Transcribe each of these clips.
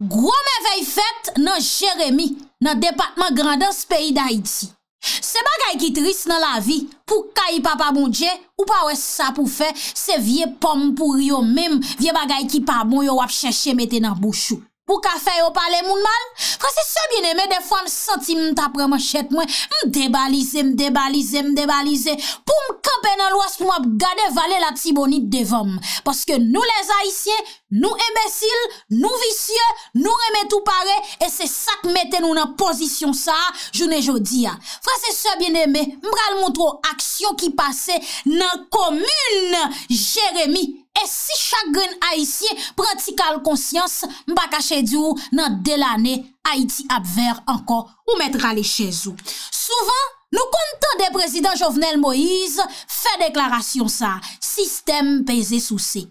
Gwo mè vey fèt nan Jérémy, nan depatman grandans peyi d'Haïti. Se bagay ki tris nan la vi, pou kaye pa pa moun dje, ou pa wè sa pou fè, se vie pom pou ryo mèm, vie bagay ki pa moun yo wap chèche mette nan bouchou. Pou ka fè yo pale moun mal, fò se se bine mè defon senti mtapre man chèt mwen, mdebalize, mdebalize, mdebalize, pou m kapè nan loas pou mwap gade vale la tibonit devom. Paske nou les Haïtien, Nou emesil, nou visye, nou reme tou pare, e se sak mette nou nan pozisyon sa, jounen jodi ya. Frase se bien eme, mbral moutro aksyon ki pase, nan komune, Jérémy, e si chagren haïsye, pratikal konsyans, mba kache di ou nan delane, haïti apver anko, ou mette rale chèzou. Souvan, nou kontan de prezident Jovenel Moïse, fe deklarasyon sa, sistem peze sou se.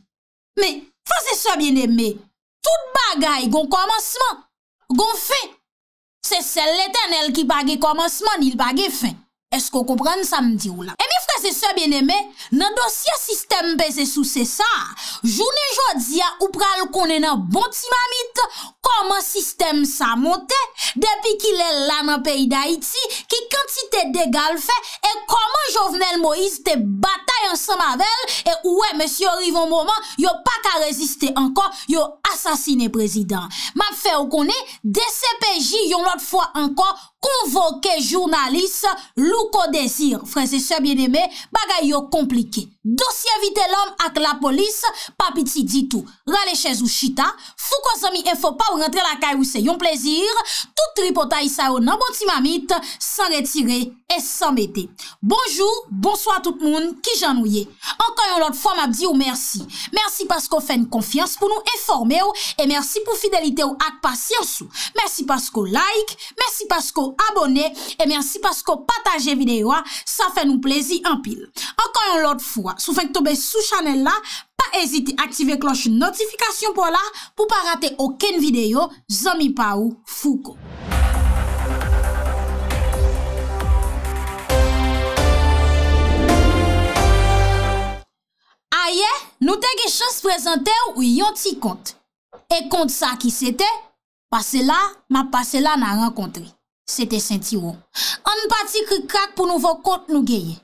Me, Fase sa bine mè, tout bagay gon komanseman, gon fe, se sel l'Eternel ki bagye komanseman, il bagye fen. Esko koupran sa mdi ou la? fre se se bieneme, nan dosye sistem pe se sou se sa, jounen jodi ya, ou pral konen nan bonti mamit, koman sistem sa monte, depi ki le lanan peyi da iti, ki kantite degal fe, e koman jovenel Moïse te batay ansan mavel, e ouwe, monsi yon rivon mouman, yon pa ka reziste ankon, yon asasine prezident. Map fe ou konen, de se peji yon lot fwa ankon, konvoke jounalis lou ko desir, fre se se bieneme, bagay yo komplike. Dosi evite lom ak la polis Papiti ditou Rale chez ou chita Fou kon zami enfo pa ou rentre la kay ou se yon plezir Tout tripota isa ou nan boti mamit San retire et san bete Bonjou, bonswa tout moun Ki jan ou ye Ankan yon lot fwa map di ou mersi Mersi pasko fen konfians pou nou eforme ou E mersi pou fidelite ou ak pasyans ou Mersi pasko like Mersi pasko abone E mersi pasko pataje videyo a Sa fen ou plezi an pil Ankan yon lot fwa Soufenk tobe sou chanel la, pa ezite aktive kloche notifikasyon pou la pou pa rate oken videyo, zomi pa ou fouko. Aye, nou te ge chans prezante ou yon ti kont. E kont sa ki sete, pase la, ma pase la na renkontre. Sete senti wong. An pati ki krak pou nouvo kont nou geye.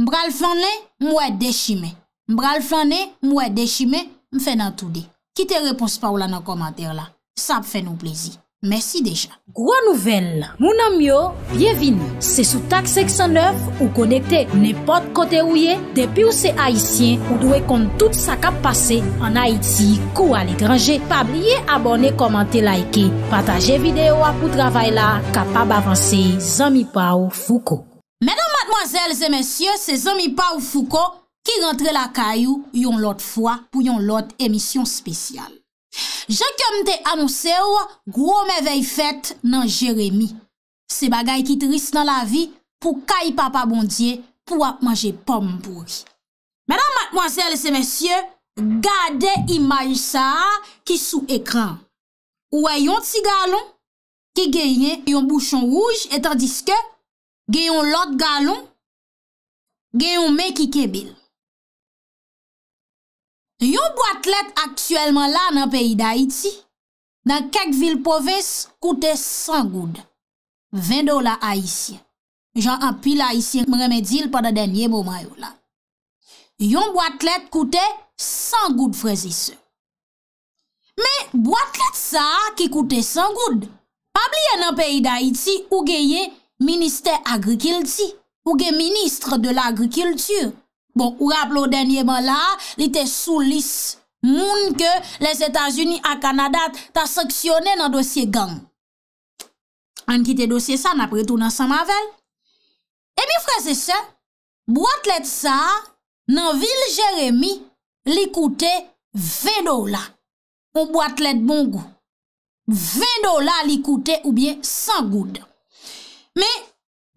Mbra l fan ne, mwe de shime. Mbra l fan ne, mwe de shime, mfe nan tou de. Ki te repons pa ou la nan komantere la. Sa pfe nou plezi. Mersi deja. Gro nouvel. Mounan myo, bienvin. Se sou tak seksan neuf ou konekte nepot kote ou ye. Depi ou se haisyen, ou dwe kont tout sa kap pase. An haiti, kou al ekranje. Pa blye abone, komante, laike. Pataje videyo apou travay la. Kapab avanse, zami pa ou fuko. Mèdam matmoazèl zè mèsyè, se zon mi pa ou fouko ki rentre la kayou bon yon lot fwa pou yon lot emisyon spesyal. Je kem te anouse ou, gro me vey fèt nan Jérémy. Se bagay ki tris nan la vi pou kayi papa bondye pou ap manje pomme bouri. Mèdam matmoazèl zè mèsyè, gade imanj sa ki sou ekran. Ou ay yon tigalon ki genye yon bouchon rouge etan diske... gen yon lot galon, gen yon me ki kebil. Yon boatlet aktuelman la nan peyi da iti, nan kek vil poves, koute 100 goud. 20 dola a iti. Jan apil a iti mremedil pa da denye bomayou la. Yon boatlet koute 100 goud frezise. Men, boatlet sa ki koute 100 goud, pabliye nan peyi da iti, ou gen yon, Ministè Agrikilti, ou gen Ministre de l'Agrikiltur. Bon, ou rap lò denye man la, li te sou lis. Moun ke, les Etats-Unis a Kanada ta saksyonè nan dosye gang. An ki te dosye sa, nan apretou nan sa mavel. E mi freze se, boat let sa, nan vil Jeremie, li koute 20 dola. Ou boat let bon gout. 20 dola li koute ou bien 100 gout da. Me,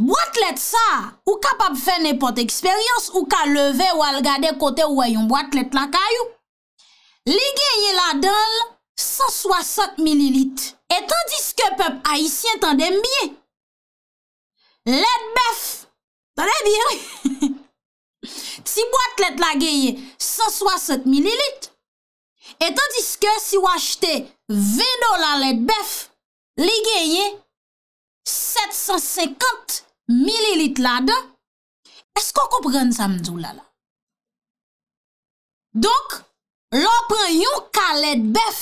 boatlet sa, ou kapap fe nepote eksperyans, ou ka leve ou al gade kote ou ayon boatlet la kayou, li genye la dol 160 ml. Et an diske pep aisyen tan dembyen, let bef, tan den dire, si boatlet la genye 160 ml, et an diske si wachete 20 dolar let bef, li genye 160. 750 ml la da, esko kou pren sa mdzou la la? Donk, lopren yon kalet bef,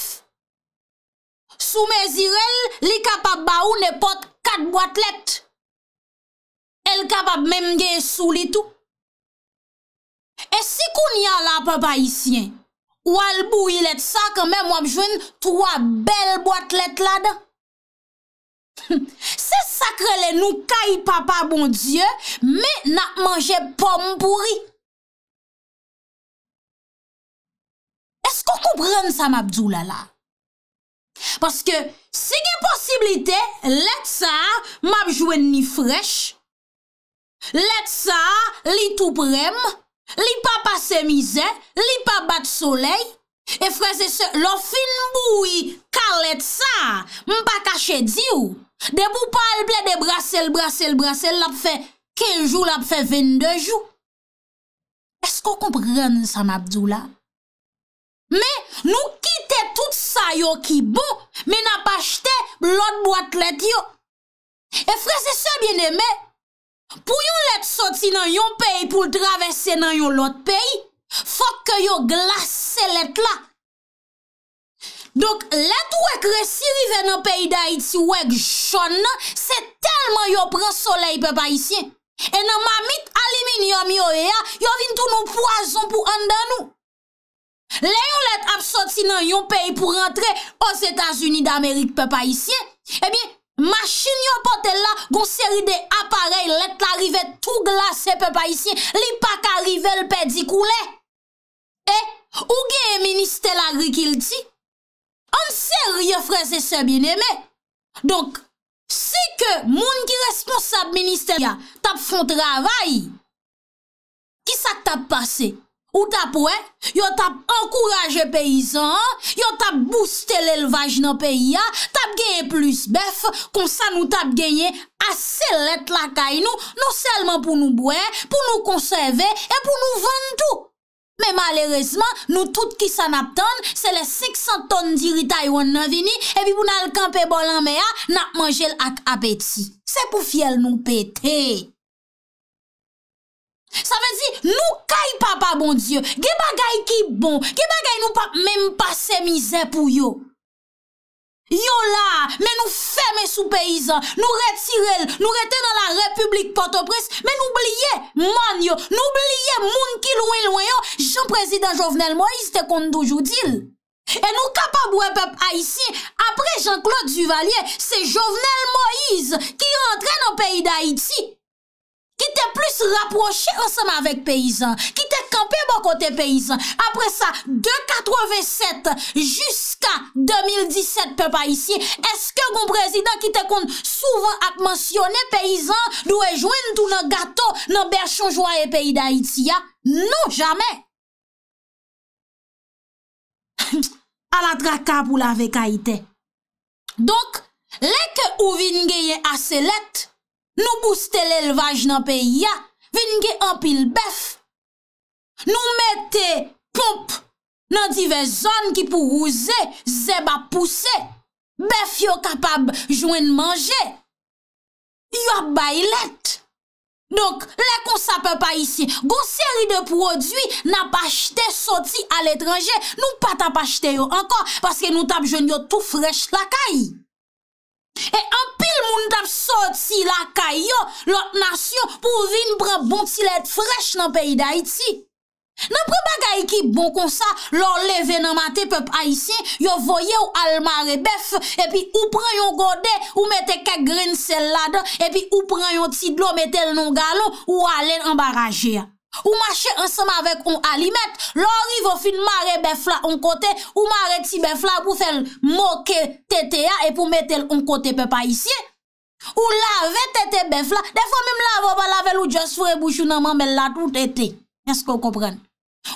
sou mezirel li kapab ba ou nepot kat boatlet, el kapab memge sou li tou. E si kou ni ala pe pa isyen, walbou ilet sa ke mem wap jwen 3 bel boatlet la da, Se sakre le nou kayi papa bon die, me na manje pomme pouri. Esko koupren sa map djou lala? Paske, se gen posibilite, let sa map jwen ni frech, let sa li tou prem, li papa se mize, li pa bat soley, e freze se lo fin boui, kar let sa mpa kache di ou. De bou pa alple de brasele, brasele, brasele, l ap fe kejou, l ap fe vendejou. Esko komprene Sanabdou la? Me nou kite tout sa yo ki bo, me nap achete lot boat let yo. E fre se se bieneme, pou yo let soti nan yon peyi pou travese nan yon lot peyi, fok yo glase let la. Donk let wek re sirive nan peyi da iti wek jonna, se telman yo pran soley pe pa isye. E nan mamit alimin yon miyo e a, yo vin tou nou poason pou an dan nou. Le yon let apsoti nan yon peyi pou rentre os Etasuni da Amerik pe pa isye, e bin, masin yo pote la gon seri de aparey let la rive tou glase pe pa isye, li pa ka rive l pe di kou le. E, ouge emini stela gri kil ti? An se rye freze se bin eme. Donk, se ke moun ki responsab minister ya tap fon travay, ki sa tap pase? Ou tap ouen? Yo tap ankouraje peyizan, yo tap booste l'elvaj nan pey ya, tap genye plus bef, kon sa nou tap genye ase let la kay nou, non selman pou nou bouen, pou nou konserve, e pou nou vantou. Men malerezman, nou tout ki san ap ton, se le 600 ton dirita yon nan vini, epi pou nan l kanpe bolan me a, nan manjel ak apeti. Se pou fiel nou pete. Sa venzi, nou kay papa bon die, ge bagay ki bon, ge bagay nou pap menm pase mize pou yo. Yo la, men nou fèmè sou peyizan, nou retirel, nou rete nan la Republik Port-au-Prince, men nou blye, man yo, nou blye moun ki louen louen yo, chan prezident Jovenel Moïse te konde doujou dil. E nou kapab wè pep Aïti, apre Jean-Claude Duvalier, se Jovenel Moïse ki rentren an peyi d'Aïti. ki te plis raproche anseman vek peyizan, ki te kampe bon kote peyizan. Apre sa, de 87 jiska 2017 pe pa isye, eske kon prezident ki te kon souvan ak mansyone peyizan, nou e jwen tou nan gato nan berchon jwa e peyi da iti ya, nou jamen. A la traka pou la vek a ite. Donk, leke ou vingeyen ase lete, Nou booste l'elvaj nan peya, vinke anpil bef. Nou mette pomp nan dive zon ki pou ouze, zeba pousse. Bef yo kapab jwen manje. Yo baylet. Donk, lekon sape pa isi. Gou seri de prodwi nan pachete soti al etranje. Nou pata pachete yo ankon, paske nou tap jwen yo tou frech lakay. E anpil moun tap sot si la kayo, lot nasyon pou vin pran bon ti let frech nan peyi da iti. Nan pran bagay ki bon konsa, lor leve nan mate pep aisyen, yo voye ou almare bef, epi ou pran yon gode ou mette kek grin sel lada, epi ou pran yon tidlo mette l non galon ou alen ambaraje. Ou mache ansama vek ou alimet Lori vo fin mare bef la on kote Ou mare ti bef la pou fèl moke tete ya E pou metel on kote pe pa isye Ou lave tete bef la Defon mim lavo ba lave lou just fure bouchou nanman Men lat ou tete Nesko kopren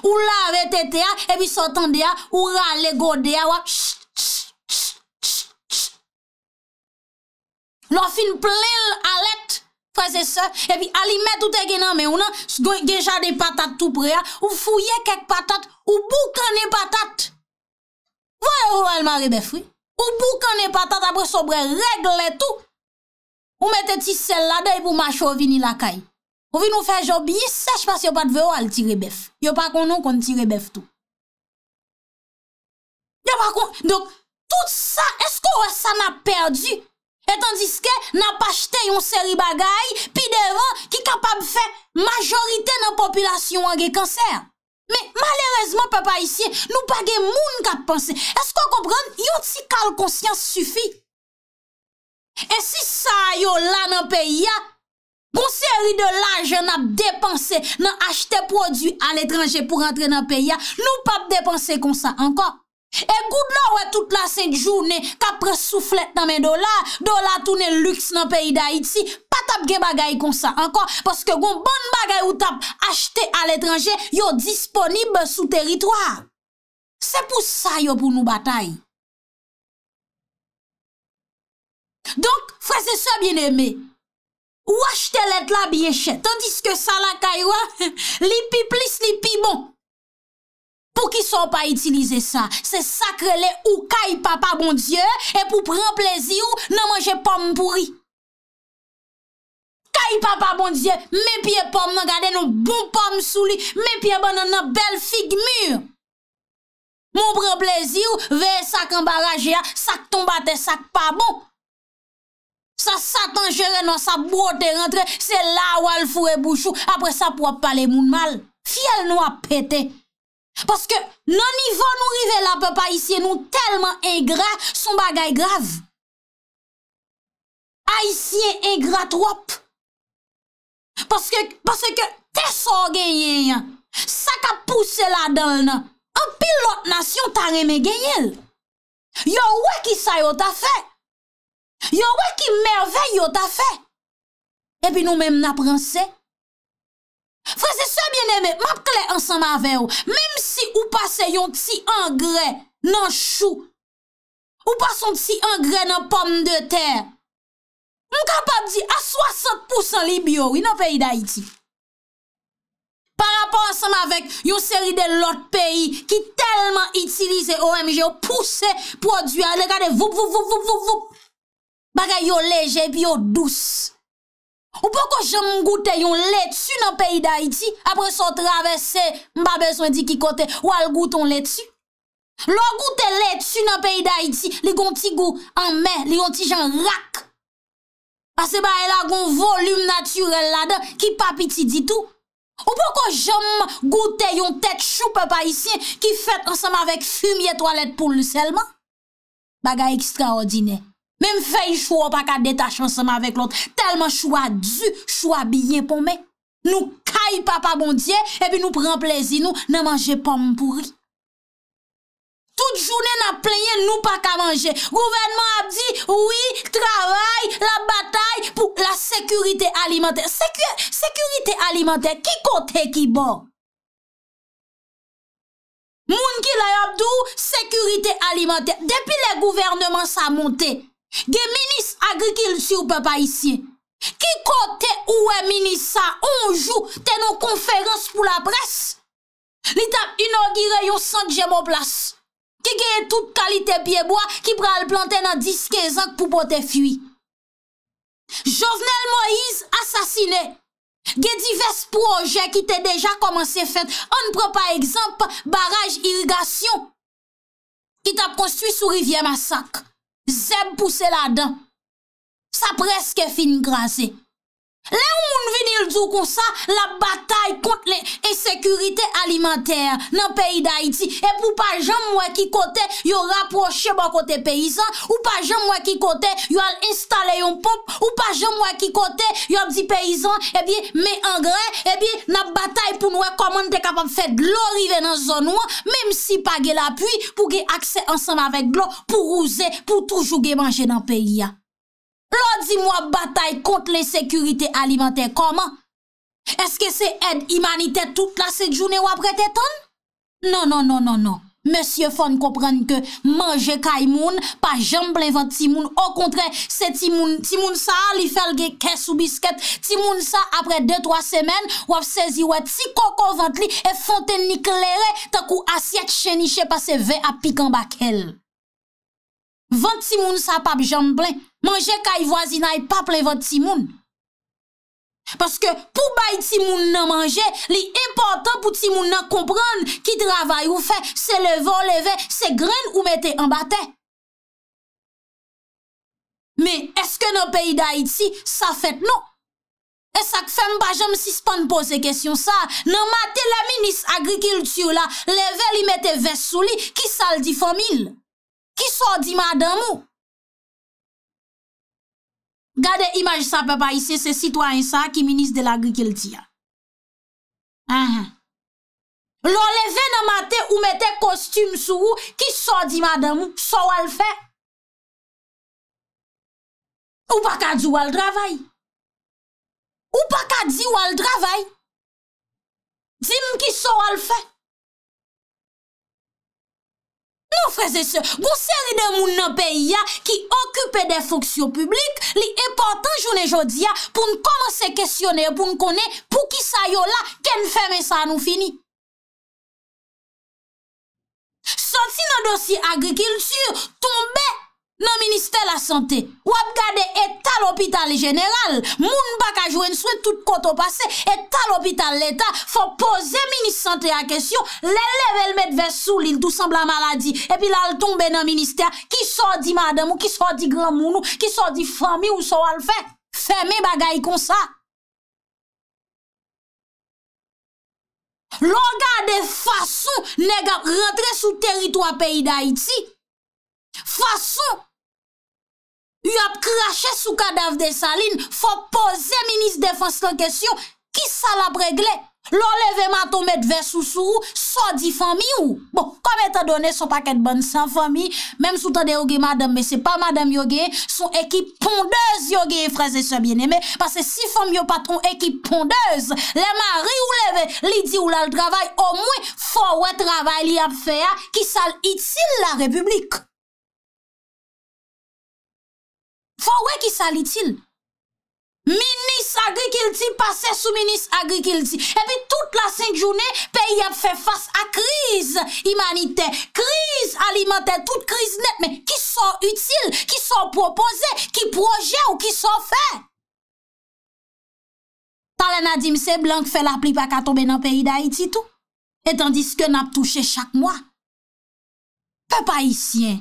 Ou lave tete ya E bi sotan de ya Ou rale go de ya Ou ch ch ch ch ch ch Lo fin plil alet Fa se se, e vi alimet ou te genan me ou nan, geja de patat tou prea, ou fouye kek patat, ou boukane patat. Voye ou alima rebefri. Ou boukane patat apre sou bre regle tout. Ou mette ti sel la dey pou macho ou vini la kay. Ou vini ou fej obi, seche pas yo pat veyo al ti rebef. Yo pa konon kon ti rebef tout. Yo pa konon, tout sa, esko ou sa na perdi? Etandiske nan pa chete yon seri bagay pi devan ki kapab fe majorite nan popilasyon ange kanser. Me malerezman pe pa isye nou pa gen moun kap panse. Esko kompran yon si kal konsyans sufi. E si sa yo la nan pe ya, konseri de laj nan ap depanse nan achete prodou al etranje pou rentre nan pe ya, nou pa ap depanse konsa anko. E goud lò wè tout la sè jounè, kapre souflet nan men do la, do la tout nen lüks nan peyi da iti, patap gen bagay kon sa ankon, paske goun bon bagay ou tap achte al etranje, yo disponib sou teritwa. Se pou sa yo pou nou batay. Donk, fwese sou a bien eme, ou achte let la biye chè, tandis ke sa la kajwa, li pi plis, li pi bon. Pou ki sou pa itilize sa, se sakre le ou kay pa pa bon die, e pou pren plezi ou nan manje pomme pouri. Kay pa pa bon die, me piye pomme nan gade nou bon pomme souli, me piye ban nan nan bel figmur. Moun pren plezi ou ve sak an baraje ya, sak ton bate sak pa bon. Sa satan jere nan sa bote rentre, se la wal fure bouchou, apre sa pou ap pale moun mal. Fiel nou apete. Paske nan nivon nou rive la pepe Aisyen nou telman ingra, son bagay grav. Aisyen ingra trop. Paske teso genyen, sa ka pousse la don. An pilot nasyon tan reme genyen. Yo we ki sa yo ta fe. Yo we ki merve yo ta fe. Epi nou menm nan prense. Frase se mwen eme, map kle ansan ma veyo, mem si ou pase yon ti angrè nan chou, ou pase yon ti angrè nan pomme de ter, mwen kapap di a 60% li biyo, wina peyi da iti. Par rapport ansan ma vek, yon seri de lot peyi, ki telman itilize OMG, ou puse prodwya, le kade vup vup vup vup vup vup, bagay yo leje biyo douce. Ou pou ko jom goute yon let su nan peyi da iti apre so travese mba beswen di ki kote wal goute yon let su? Lo goute let su nan peyi da iti li gonti go anmen, li gonti jan rak. Ase ba e la goun volume naturel la de ki papiti ditou. Ou pou ko jom goute yon tet choupe pa isyen ki fet ansam avek fumye toalet pou luselman? Baga ekstraordine. Mem fey chou pa ka detach an seman vek lout. Telman chou a du, chou a biyen pou men. Nou kay pa pa bon diye, epi nou pren plezi nou, nan manje pa mpouri. Tout jounen a pleye nou pa ka manje. Gouvenman ap di, oui, travay, la batay, pou la sekurite alimenter. Sekurite alimenter, ki kote ki bon. Moun ki lay ap dou, sekurite alimenter. Depi le gouvernman sa monte, Ge menis agrikil si ou pe pa isye. Ki kote ou e menisa onjou tenon konferans pou la pres. Li tap inogire yon san djemo plas. Ki geye tout kalite pieboa ki pral plante nan diskezak pou pote fwi. Jovenel Moïse asasine. Ge divers proje ki te deja komanse fèt. An pre pa ekzamp baraj irigasyon. Ki tap konstwi sou rivye masakre. Zèm pousè la dan, sa preske fin gransè. Le bon ou moun vinil djou kon sa, la batay kont le esekurite alimenter nan peyi da iti. E pou pa jom mwen ki kote, yo rapproche mwen kote peyizan, ou pa jom mwen ki kote, yo al instale yon pop, ou pa jom mwen ki kote, yo apdi peyizan, e eh biye, me angray, e eh biye, na batay pou eh, mwen komon de kapap fè glor ive nan zon wan, mèm si pa ge la pwi pou ge akse ansan avèk glor pou ouze pou toujou ge manje nan peyi ya. Lo di mwa batay kont le sekurite alimante. Koman? Eske se ed imanite tout la se jouni wap rete ton? Non, non, non, non, non. Monsie fon kopren ke manje kay moun, pa jem blin vant ti moun. O kontre, se ti moun, ti moun sa li felge kes ou bisket. Ti moun sa apre 2-3 semen, wap sezi wè ti koko vant li e fonten ni klerè takou asyat cheniche pa se ve apikan bak el. Van timoun sa pap jan blen, manje ka yi wazina yi pap levan timoun. Paske pou bay timoun nan manje, li importan pou timoun nan kompran ki travay ou fe, se leve ou leve, se gren ou mette an baten. Me, eske nan peyi da iti, sa fet nou? Esak fem bajem sispan pose kesyon sa, nan mate la minis agrikiltiou la, leve li mette ves sou li, ki sal di fomil. Ki so di madan mou? Gade imajisa pepa isi se sitwa yinsa ki minis de la gri ke l di ya. An, an. Lò le ve nan mate ou mette kostyme sou ou, ki so di madan mou? So wè l fè? Ou pa ka di wè l travay? Ou pa ka di wè l travay? Di m ki so wè l fè? Nou freze se, goun seri de moun nan peyi ya ki okupe de foksyon publik, li epotan jounen jodi ya pou n koman se kesyoner pou n konen pou ki sayo la ken feme sa nou fini. Soti nan dosi agrikiltu, tombe! Nan Ministè la Santè, wap gade etta l'Hopital General, moun bak a jwen sou et tout koto pase, etta l'Hopital l'Etat, fò pose Ministè Santè a kesyon, lè lèvel met vè sou l'il tou semblant maladi, epi lal tombe nan Ministè, ki sou di madame ou, ki sou di granmoun ou, ki sou di fami ou sou alfe, femi bagay kon sa. Lò gade fassou negap rentre sou teritou apèy da Iti. Fa sou, y ap krashe sou kadaf de salin, fa pose minist defans lan kesyon, ki sal ap regle? Lo leve mato met versou sou, sa di fami ou? Bon, kame te done sou paket bon san fami, mem sou tade yoge madame, me se pa madame yoge, sou ekip pondez yoge, e fraze se bieneme, pase si fami yo patron ekip pondez, le mari ou leve lidi ou lal travay, o mwen fa wè travay li ap fea, ki sal itil la republik. fò wè ki sa litil. Minis agri kilti, pase sou minis agri kilti. E pi tout la sin jounè, peyi ap fè fass a kriz imanite, kriz alimentè, tout kriz net, men ki so util, ki so proposè, ki proje ou ki so fè. Tan lè nadim se blanke fè la pli pa ka tombe nan peyi da iti tout, etan diske nap touche chak mwa. Pe pa isyen,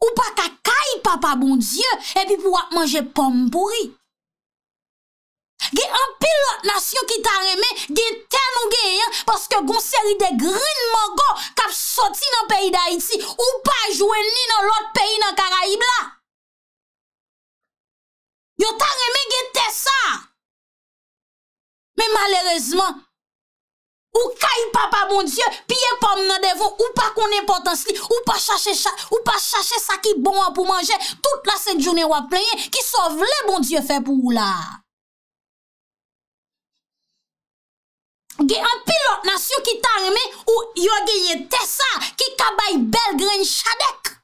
Ou pa kakay papa bon die, epi pou ap manje pomme bouri. Ge anpil lot nasyon ki tan reme, gen ten ou gen yon, paske gonseri de grin mango kap soti nan peyi da iti, ou pa jwen ni nan lot peyi nan karaib la. Yo tan reme gen te sa. Me malerezman... Ou ka yi papa moun die, piye pomme nan devon, ou pa konen potans li, ou pa chache sa ki bon an pou manje, tout la se jounen wap plenye, ki sov le moun die fe pou ou la. Ge an pilot nasyon ki tan reme ou yo geye tesa ki kabay bel gren chadek.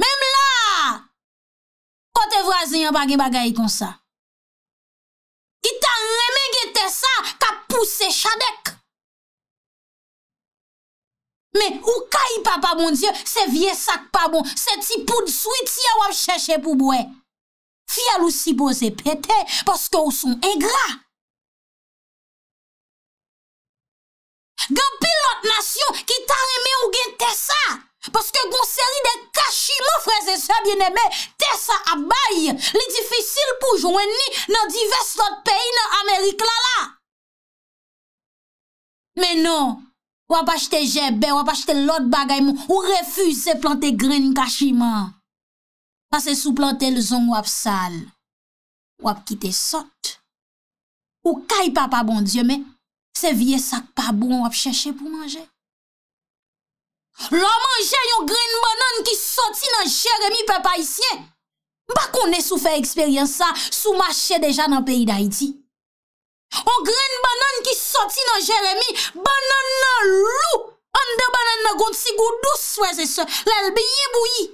Mem la, kote vrasen yon bagi bagay kon sa. Ki tan reme geye tesa, ka pousse chadek. Men, ou kaye papa moun diyo, se vie sak pa moun, se ti poud sou iti ya wap chèche pou bouè. Fia lousi bo zè pète, paske ou son e gra. Gampil lot nasyon, ki ta remè ou gen te sa. Paske goun seri de kashi mou freze sa, bine mè, te sa abay. Li difisil pou jounen ni nan divers lot peyi nan Amerik lala. Men nou. Wap achte jebe, wap achte lot bagay moun, ou refuze se plante gren kachiman. Pase sou plante le zon wap sal, wap kite sot. Ou kay pa pa bon diyo, men, se vie sak pa bon wap cheshe pou manje. Lwa manje yon gren banan ki soti nan jeremi pe pa isye. Ba konen sou fe eksperyensa, sou mache deja nan peyi da iti. O gren banan ki soti nan jeremi, banan nan lou, an de banan nan gonti gou dou swese se, lal biye bouye.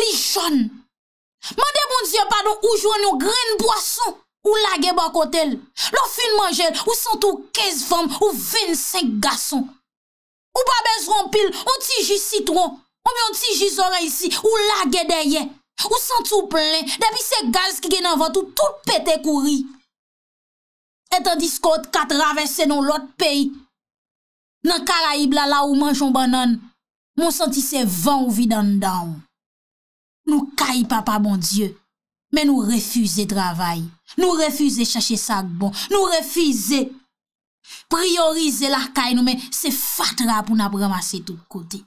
Li joun. Mande bon diye padon ou joun yo gren bwason, ou lage bakotel. Lo fin manjel, ou santo kez vam, ou ven se gason. Ou pa bez rompil, ou ti ji citron, ou biyo ti ji zora isi, ou lage deye. Ou santo plen, depi se gaz ki gen avat, ou tout pete kouri. Et an diskot kat ravesse nou lot peyi. Nan karaib la la ou manjou ban nan, moun sentise van ou vidan dan. Nou kayi papa bon dieu, men nou refuze travay. Nou refuze chache sak bon. Nou refuze priorize la kayi nou, men se fatra pou nap ramase tout kote.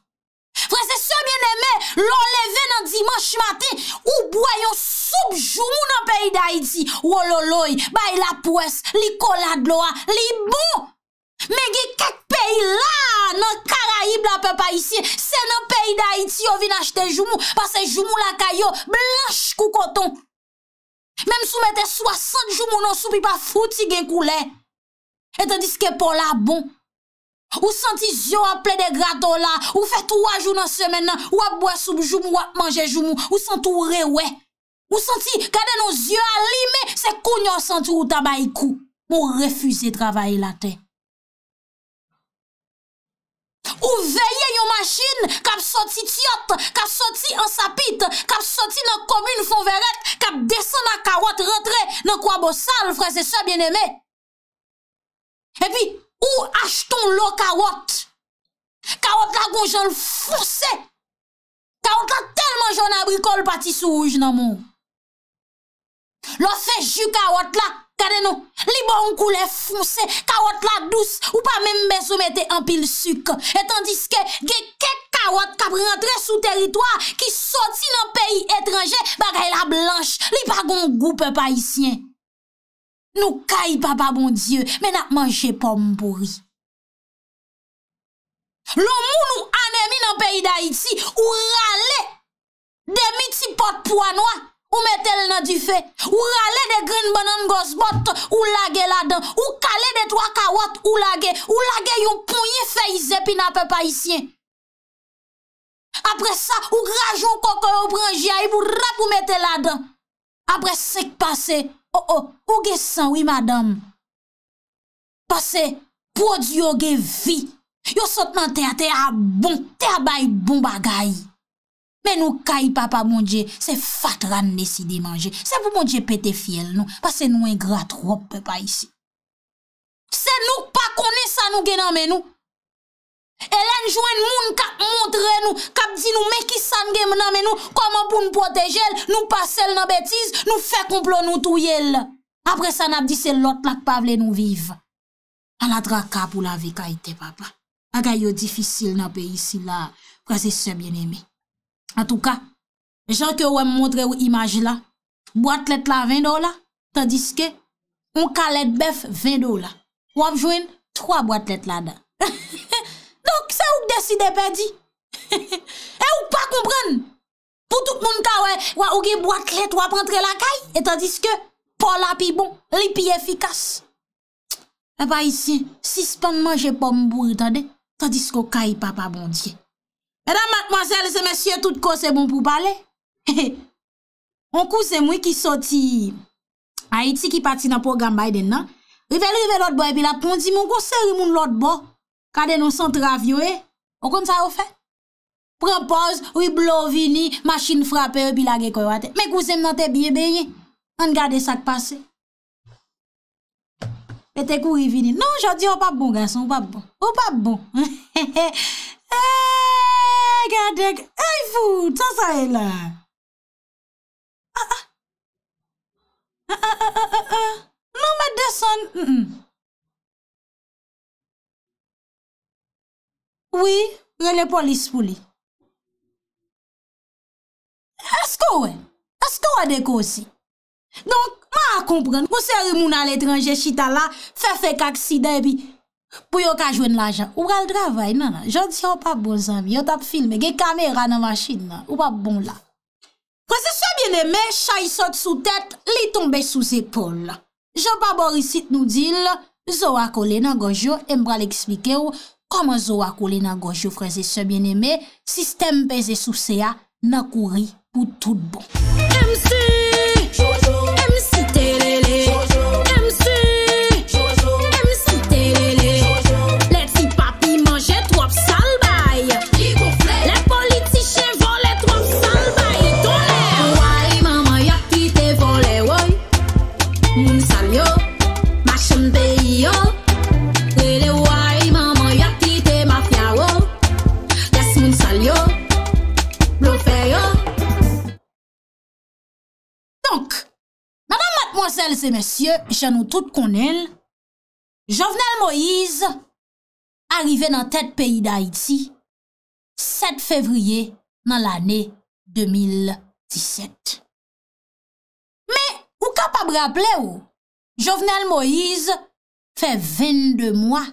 Fresè se mien eme, l'on leve nan dimanche maten, ou boyon soubou. soub joumou nan peyi da iti, wololoy, bay la pwes, li kolad loa, li bou, mege kek peyi la, nan karaib la pepa isi, se nan peyi da iti yo vin achte joumou, pase joumou la kayo, blanche kou koton, mem soumete swasant joumou nan soupi pa fouti gen kou le, eto diske pou la bon, ou santi zyo aple de grato la, ou fetou wajou nan semen nan, wap bwe soub joumou, wap manje joumou, ou sentou rewe, Ou senti gade nou zye alime, se kou nyon senti ou tabay kou pou refuse travaye la te. Ou veye yon masjin kap soti tiyot, kap soti ansapit, kap soti nan komine fonveret, kap desen nan karot rentre nan kwa bosal frese se bieneme. Epi ou ashton lo karot, karot la goun joun fouse, karot la telman joun abrikol pati souj nan moun. Lo fe ju kawot la, kade nou, li bon koule founse, kawot la dous, ou pa menm bezou mette anpil suk, etan diske ge kek kawot kap rentre sou teritoa ki soti nan peyi etranje bagay la blanche, li pa goun goup pa isyen. Nou kayi papa bon dieu, men ap manje pomme pou ri. Lo moun nou anemi nan peyi da iti, ou rale, demi ti pot pou anwa, Ou metel nan di fe, ou rale de green banana gos bot, ou lage la dan, ou kale de 3 kawot, ou lage, ou lage yon pou yon fe yize pi nan pe pa yisyen. Apre sa, ou raje yon koko yon pranjia yi e pou rap ou metel la dan. Apre sek pase, ou oh, ou, oh, ou ge san oui madame. Pase, pou di yo ge vi, yo sot nan te a te a bon, te a bayi bon bagayi. Men nou kay papa moun dje, se fat ran nesi di manje. Se pou moun dje pete fiel nou, pas se nou en gra trop pe pa isi. Se nou pa kone sa nou genan men nou. Elen jwen moun ka montre nou, kap di nou meki san genan men nou, koman pou nou potejel, nou pasel nan betiz, nou fe koumplo nou touyel. Apre sa nap di se lot la k pa vle nou viv. Aladra kap ou la vi kay te papa. Aga yo difisil nan pe isi la, kwa ze se bien eme. An tou ka, jan ke wè mwondre wè imaj la, boat let la vèn do la, tan diske, wè kalèt bèf vèn do la. Wè ap jwen 3 boat let la da. Donk, se wè ouk desi depè di. E wè ouk pa komprèn. Poutouk moun ka wè, wè ouge boat let wè ap antre la kay, etan diske, po la pi bon, li pi efikas. E eh pa isi, si span manje pou mbou itande, tan diske, wè kay pa pa bon diye. E da matmasele se mesye tout kose bon pou pale. On kouse mwi ki soti Haiti ki pati nan program bay den nan. Rive l'ot boy epi la pon di moun. Kose rive moun l'ot boy. Kade non sentra vyo e. Okon sa ou fe? Prepose, wiblo vini, mashine frape epi la geko wate. Me kouse mnan te biye beye. An gade sa te pase. E te kou rivini. Non, jodi ou pa bon gason, ou oh, pa bon. Ou oh, pa bon. Eeeh! Mwen gen adek, e yifou, tan sa yela. A ah, a. Ah, a ah, a a a a a a. Mwen non, me desen, m m m. Oui, renne polis pou li. Esko ouen? Esko ou adek ou si? Donk, m a a kompren. Mwen se remou nan letranje, chita la, fe fe kak si debi. Pou yo ka jwen la jan Ou pa l dravay nan nan Je di yo pa bon zami Yo tap filme Ge kamera nan masjin nan Ou pa bon la Prese se bieneme Cha yi sot sou tet Li tombe sou zepol Je pa borisit nou dil Zowa kole nan gojo E mbra l ekspike ou Koman zowa kole nan gojo Prese se bieneme Sistem peze sou seya Nan kouri pou tout bon Monselle se mesye, chan nou tout konel, Jovenel Moïse, arive nan tet peyi da Haiti, 7 fevriye nan l'anè 2017. Me, ou ka pa bre aple ou, Jovenel Moïse, fe vèn de mwa.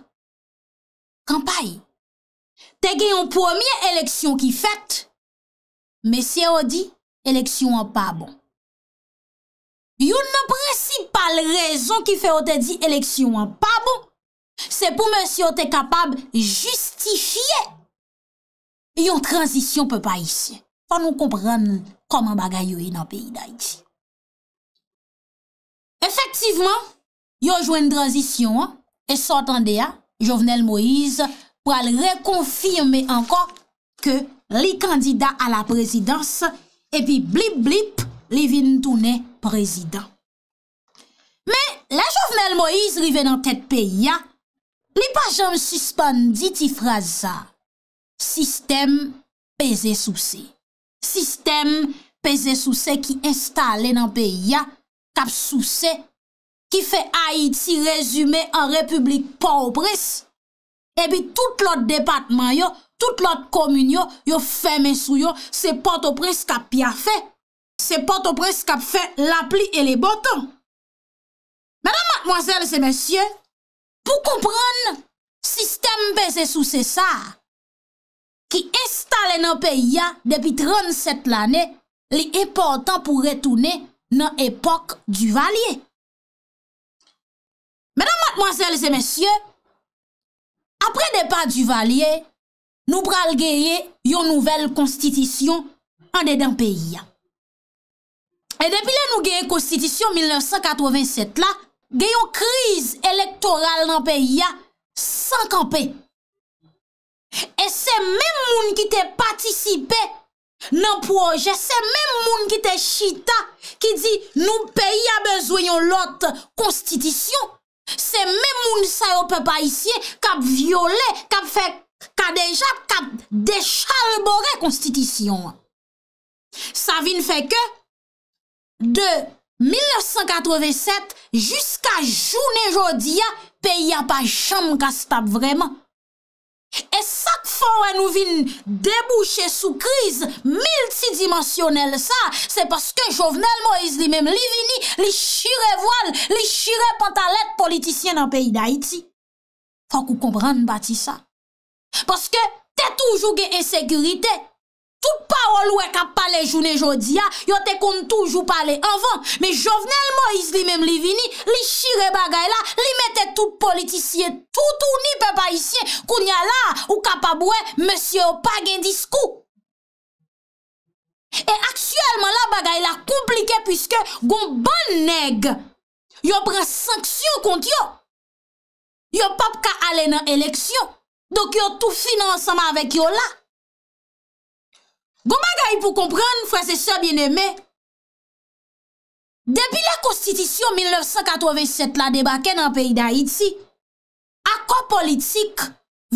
Kampay, te gen yon pwomye eleksyon ki fèt, mesye ou di, eleksyon an pa bon. Yon nan prinsipal rezon ki fe o te di eleksyon an, pa bon, se pou men si o te kapab justifiye, yon tranzisyon pe pa isye. Fa nou kompran koman bagay yo e nan peyi da iti. Efektivman, yo jwen tranzisyon an, e sot an de a, Jovenel Moïse, pou al rekonfirme ankon ke li kandida a la prezidans, e pi blip blip, li vin tou ne prezident. Men, la jovnel Moïse rive nan tèt pe ya, li pa jom suspon di ti fraza, sistem pe zè sou se. Sistem pe zè sou se ki instale nan pe ya, kap sou se, ki fe Haiti rezume an republik pa ou pres, e bi tout lot depatman yo, tout lot komun yo, yo fèmè sou yo, se pat ou pres kap ya fè. se patopres kap fe la pli e le botan. Madame, mademoiselles et messieurs, pou koupran sistem bezè sou sesar ki estalè nan peyi ya depi 37 l'anè, li epotan pou retounè nan epok du valye. Madame, mademoiselles et messieurs, apre depa du valye, nou pral geye yon nouvel konstitisyon ane den peyi ya. E depi le nou gen yon konstitisyon 1987 la, gen yon kriz elektoral nan peyi ya, sankan pe. E se men moun ki te patisipe nan proje, se men moun ki te chita, ki di nou peyi ya bezwenyon lot konstitisyon, se men moun sa yo pe pa isye, kap viole, kap fek, kap deja, kap dechalbore konstitisyon. Sa vin feke, De 1987 jusqu'a jounen jodi ya, pe ya pa chanm kastap vreman. E sak fwa wè nou vin debouchè sou kriz, miltidimensionel sa, se paske jovenel Moïse li menm li vini, li shire voal, li shire pantalet politisyen nan peyi d'Haïti. Fwa kou kompran bati sa. Paske te toujou gen ensekurite, Ou pa ou lwe kap pale jounen jodi ya, ah, yo te kon toujou pale anvan. Me jovenel Moïse li mem li vini, li shire bagay la, li mette tout politisye, tout ou ni pe pa isye, koun ya la ou kapabouè, monsie ou pa gen diskou. E aksyèlman la bagay la komplike, pwiske goun ban neg, yo pran sanksyon kont yo. Yo pap ka ale nan eleksyon, dok yo tou finanseman avèk yo la. Goma ga yi pou kompren, fransese bien eme, depi la konstitisyon 1987 la debake nan peyi da Haiti, akor politik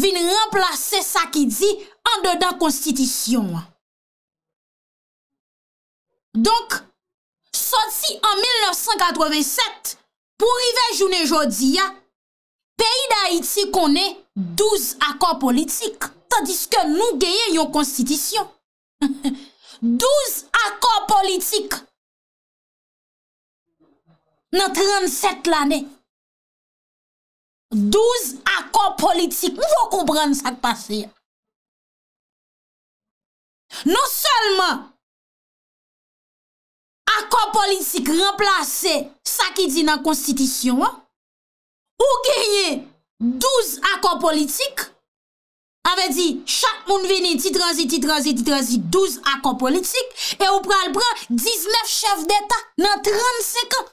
vin remplase sa ki di an de dan konstitisyon. Donk, soti an 1987, pou rive jounen jodi ya, peyi da Haiti konen douz akor politik, tandis ke nou geye yon konstitisyon. Douz akor politik nan 37 l ane. Douz akor politik. Mwen konpren sa te pase ya. Non selman akor politik remplace sa ki di nan konstitisyon. Ou genye douz akor politik. Ave di, chak moun vini tit razi, tit razi, tit razi, douz akon politik, e ou pral pran diznef chef deta nan 35 an.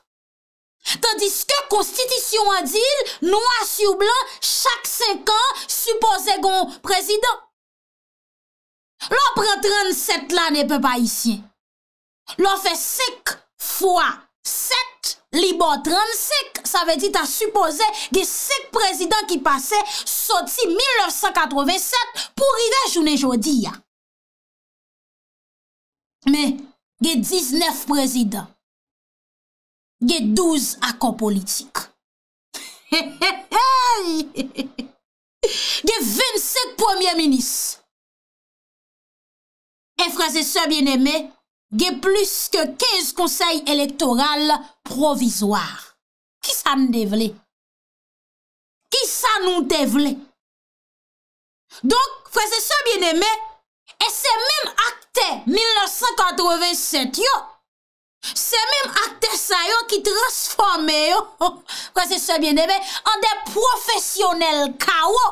Tandis ke konstitisyon an dil, nou asy ou blan, chak 5 an, supose gon prezident. Lò pran 37 la ne pe pa isyen. Lò fe sek fwa, sek. Libor 35, sa ve dit a supose ge sek prezident ki pase soti 1987 pou rive jounen jodi ya. Me, ge 19 prezident. Ge 12 akopolitik. Ge 25 premier-ministre. En fraze se bien eme... ge plis ke 15 konsey elektoral provizwar. Ki sa nou devle? Ki sa nou devle? Donk, fwese se bieneme, e se men akte 1987 yo, se men akte sa yo ki transforme yo, fwese se bieneme, an de profesyonel kawo.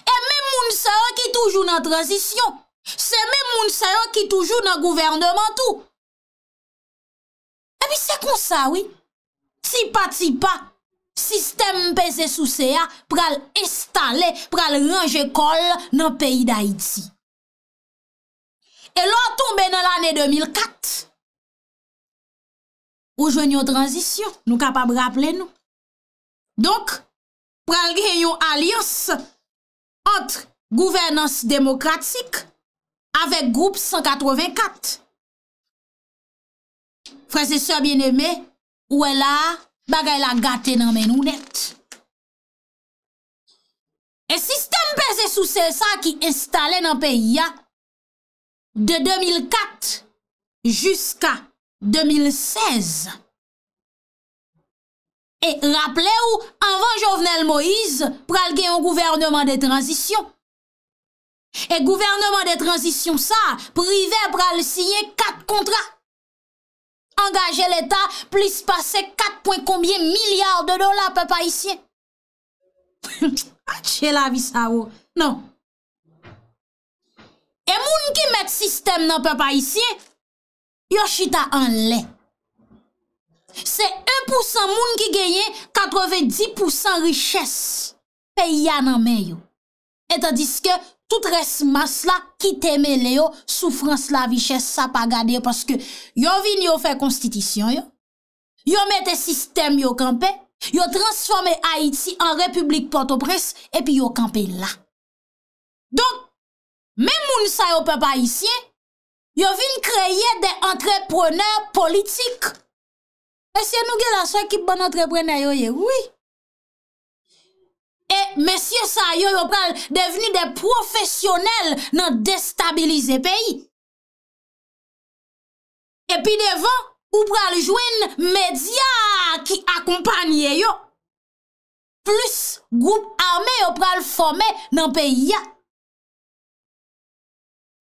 E men moun se yo ki toujoun an transisyon, Sè mè moun sè yo ki toujou nan gouvernementou. E pi sè kon sa, oui. Ti pa ti pa, sistem mpe zè sou sè ya pral estale, pral range kol nan peyi d'Haïti. E lò a tombe nan l'anè 2004. O jwen yo transisyon, nou kapab rapple nou. Donk, pral gen yo aliyos antre gouvernance demokratik avèk group 184. Frase sè bienemè, ouè la, bagay la gâte nan menounet. E sistem pe zè sou sè sa ki instale nan pe ya, de 2004 jusqu'a 2016. E rappele ou, anvan Jovenel Moïse, pral gen yon gouvernement de transition. E gouvernement de transisyon sa, prive pral siye kat kontra. Angaje l'Etat, plis pase 4 point kombien milyard de dola pe pa isye. Ache la vi sa ou. Oh. Non. E moun ki met sistem nan pe pa isye, Yoshita an le. Se 1% moun ki genye, 90% richesse pe ya nan men yo. Etadiske, tout res mas la ki teme le yo soufrans la viches sa pa gade yo paske yo vin yo fe konstitisyon yo, yo mette sistem yo kampe, yo transforme Haiti en Republik Port-au-Prince epi yo kampe la. Don, men moun sa yo pe pa isye, yo vin kreye de entreprener politik. E se nou ge la sou ekip ban entreprener yo ye, woui. E mesye sa yo yo pral deveni de profesyonel nan destabilize peyi. E pi devan, yo pral jwen medya ki akompanye yo. Plus, goup arme yo pral fome nan peyi ya.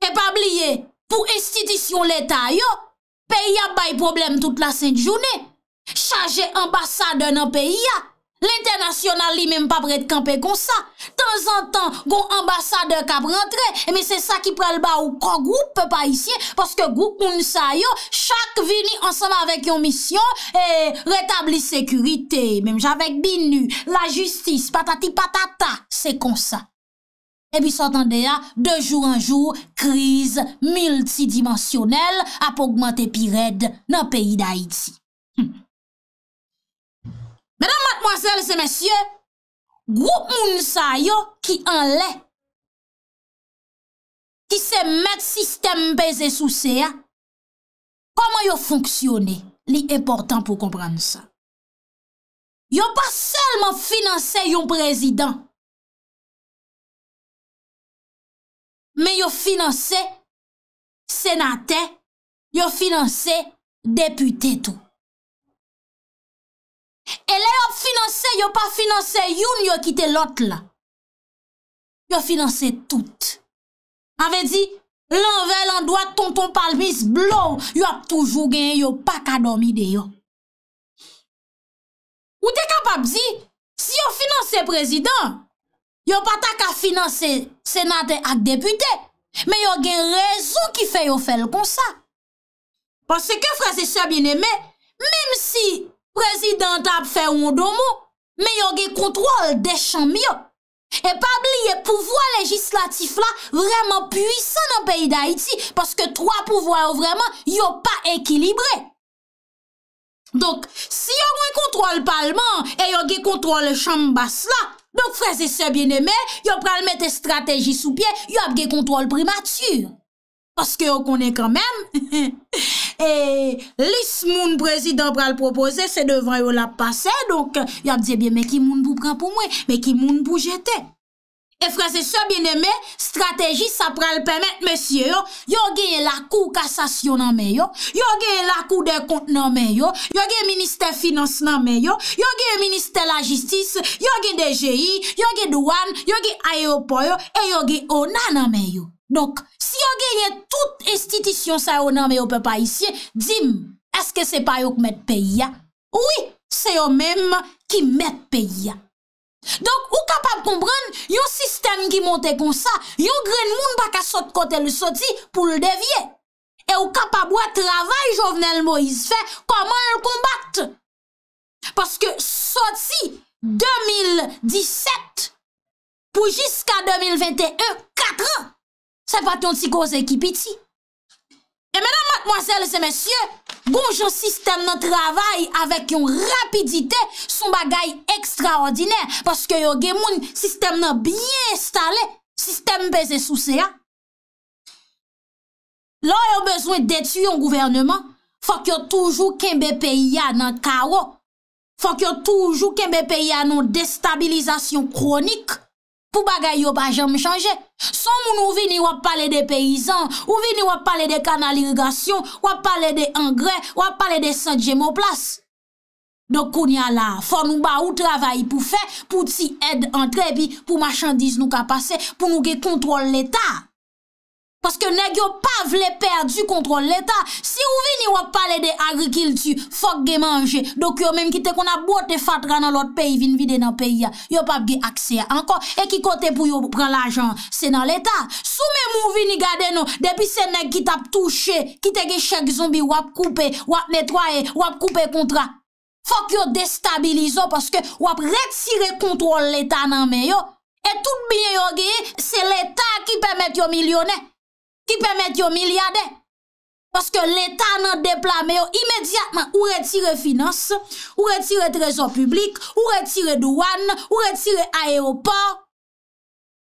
E pa bliye, pou istitisyon leta yo, peyi ya bay problem tout la set jouni. Chaje ambasade nan peyi ya. L'internasyonal li menm pa bret kampe kon sa. Tan zan tan, gon ambasade kap rentre, e mi se sa ki prel ba ou kon group pe pa isye, paske group moun sa yo, chak vini ansama vek yon misyon, e retabli sekurite, menm javek binu, la justis, patati patata, se kon sa. E bi sa tande ya, de joun an joun, kriz multidimensionel, ap augmante pi red nan peyi da Hidzi. Madame, mademoiselles et messieurs, groupe mounsa yo ki an lè, ki se mèd sistem bezè sou sè ya, koman yo fonksyonè? Li important pou kompran sè. Yo pa sèlman finanse yon prezident, me yo finanse senatè, yo finanse deputè tou. E le yo finanse, yo pa finanse youn yo kite lot la. Yo finanse tout. A ve di, lan ve lan doa tonton palmis blou, yo ap toujou gen, yo pa kadomi de yo. Ou de kapap di, si yo finanse prezident, yo pa ta ka finanse senate ak depute, men yo gen rezon ki fe yo fel kon sa. Pase ke frase chabine me, Prezident ap fe yon domo, me yon ge kontrol de chanm yo. E pa bli ye pouvoi legislatif la vreman pwisan nan peyi da iti, paske troa pouvoi yo vreman yo pa ekilibre. Donk, si yon yon kontrol palman, e yon ge kontrol chanm bas la, donk freze se bieneme, yon pral mette strateji sou pie, yo ap ge kontrol prematur. Oske yo konen kanmen, e lis moun prezidant pral proposer se devan yo la pase, donk yo ap diye eh biye meki moun pou pran pou mwen, meki moun pou jete. E frase so bineme, strateji sa pral pemet, mesye yo, yo genye lakou kasasyon nanmen yo, yo genye lakou de kont nanmen yo, yo genye minister finans nanmen yo, yo genye minister la jistis, yo genye DGI, yo genye douan, yo genye ayopo yo, e yo genye onan nanmen yo. Donk, si yo genye tout institisyon sa yo nan, me yo pe pa isye, di, eske se pa yo ki met pe ya? Oui, se yo menm ki met pe ya. Donk, yo kapab kompran, yo sistem ki monte kon sa, yo gren moun baka sot kote le soti pou le devye. E yo kapab wè travay, jovenel Moïse Fè, koman yon konbate. Paske soti 2017, pou jiska 2021, katran. se pat yon ti koze ekipi ti. E menan matmoazel se mesye, gounj yon sistem nan travay avek yon rapidite sou bagay ekstraordinè paske yon gemoun sistem nan biye estale, sistem bez e sou se ya. Lò yon bezwen deti yon gouvernement, fok yon toujou kembe pe ya nan kawo, fok yon toujou kembe pe ya nan destabilizasyon kronik. Pou bagay yo pa jom chanje, son moun ou vini wap pale de peyizan, ou vini wap pale de kanal irigasyon, wap pale de angre, wap pale de san djemo plas. Dok konya la, fon nou ba ou travay pou fe, pou ti ed entrebi, pou machandise nou ka pase, pou nou ge kontrol l'Etat. Paske neg yo pa vle perdu kontrol l'Etat. Si ou vini wap pale de agrikiltu, fok ge manje. Dok yo menm kite kon ap bote fatra nan lot peyi vin vide nan peyi ya. Yo pap ge akse ya ankon. E ki kote pou yo pran l'ajan, se nan l'Etat. Sou menm ou vini gade nou, depi se neg ki tap touche, kite ge chek zombi, wap koupe, wap netwaye, wap koupe kontra. Fok yo destabilizo paske wap retire kontrol l'Etat nan men yo. E tout bine yo geye, se l'Etat ki pemet yo milyone. ki pèmèd yo milyade. Paske l'Etat nan deplame yo imèdiatman ou retire finance, ou retire trezon publik, ou retire douan, ou retire aéroport,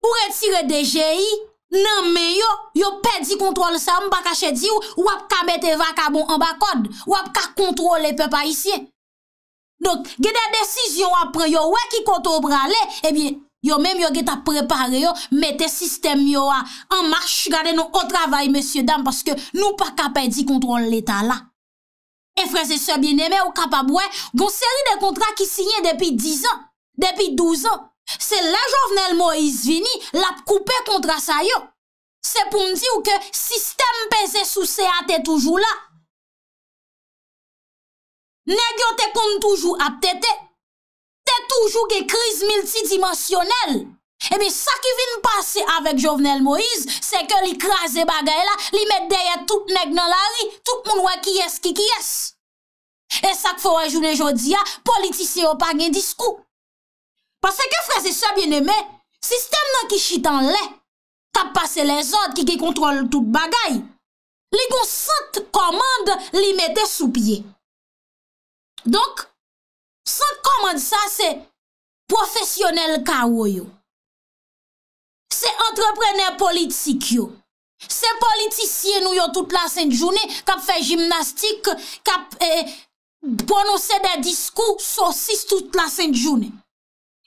ou retire DJI, nan mè yo, yo pè di kontrol sa mba kachè di yo, wap ka mète vakabon an bakod, wap ka kontrole pe pa isye. Donk, gèdè desisyon wap pre yo, yo wè ki kontrol pralè, ebyen, Yo menm yo get ap prepare yo, mette sistem yo an, anmarch gade nou o travay, monsye dam, paske nou pa kapè di kontrol l'eta la. E freze sè bienemè, ou kapè bouè, gon seri de kontra ki sinye depi 10 an, depi 12 an. Se la jovnel Moïse Vini, lap koupe kontra sa yo. Se pou mdi ou ke, sistem peze sou se ate toujou la. Negyo te kontoujou ap tete, toujou ge kriz multidimensionel. Ebe, eh sa ki vin pase avek Jovenel Moïse, se ke li kras de bagay la, li met deye tout neg nan la ri, tout moun wak ki yes ki ki yes. E sa ki fwa jounen jodi ya, politisy ou pa gen diskou. Pase ke fraze sa bien eme, sistem nan ki chitan le, tap pase les od ki ki kontrol tout bagay, li gon sent komande li mette sou pie. Donk, San komand sa se profesyonel ka woy yo. Se entreprener politik yo. Se politisye nou yo tout la sen jounen kap fe jimnastik, kap bonose eh, de diskou, sosis tout la sen jounen.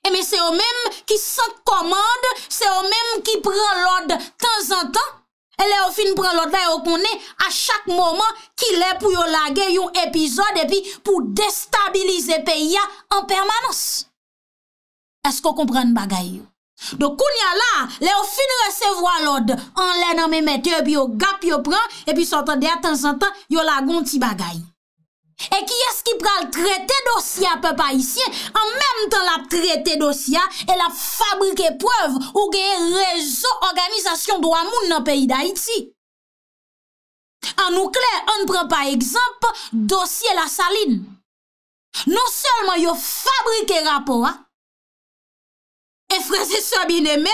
Eme eh, se yo menm ki san komand, se yo menm ki pran lod tan zan tan. E le ou fin pran lode la yo konen a chak momen ki le pou yo lage yon epizode epi pou destabilize peya an permanans. Esko kompran bagay yo? Do konen la, le ou fin resevwa lode an lenan me metye epi yo gap yo pran epi sotan de a tan san tan yo lage yon ti bagay. E ki es ki pral trete dosya pe pa isye, an menm tan la trete dosya e la fabrike preuv ou geye rezo organizasyon do amoun nan peyi da iti. An nou kler, an pre pa ekzamp, dosye la salin. Non selman yo fabrike rapor. E freze se bineme,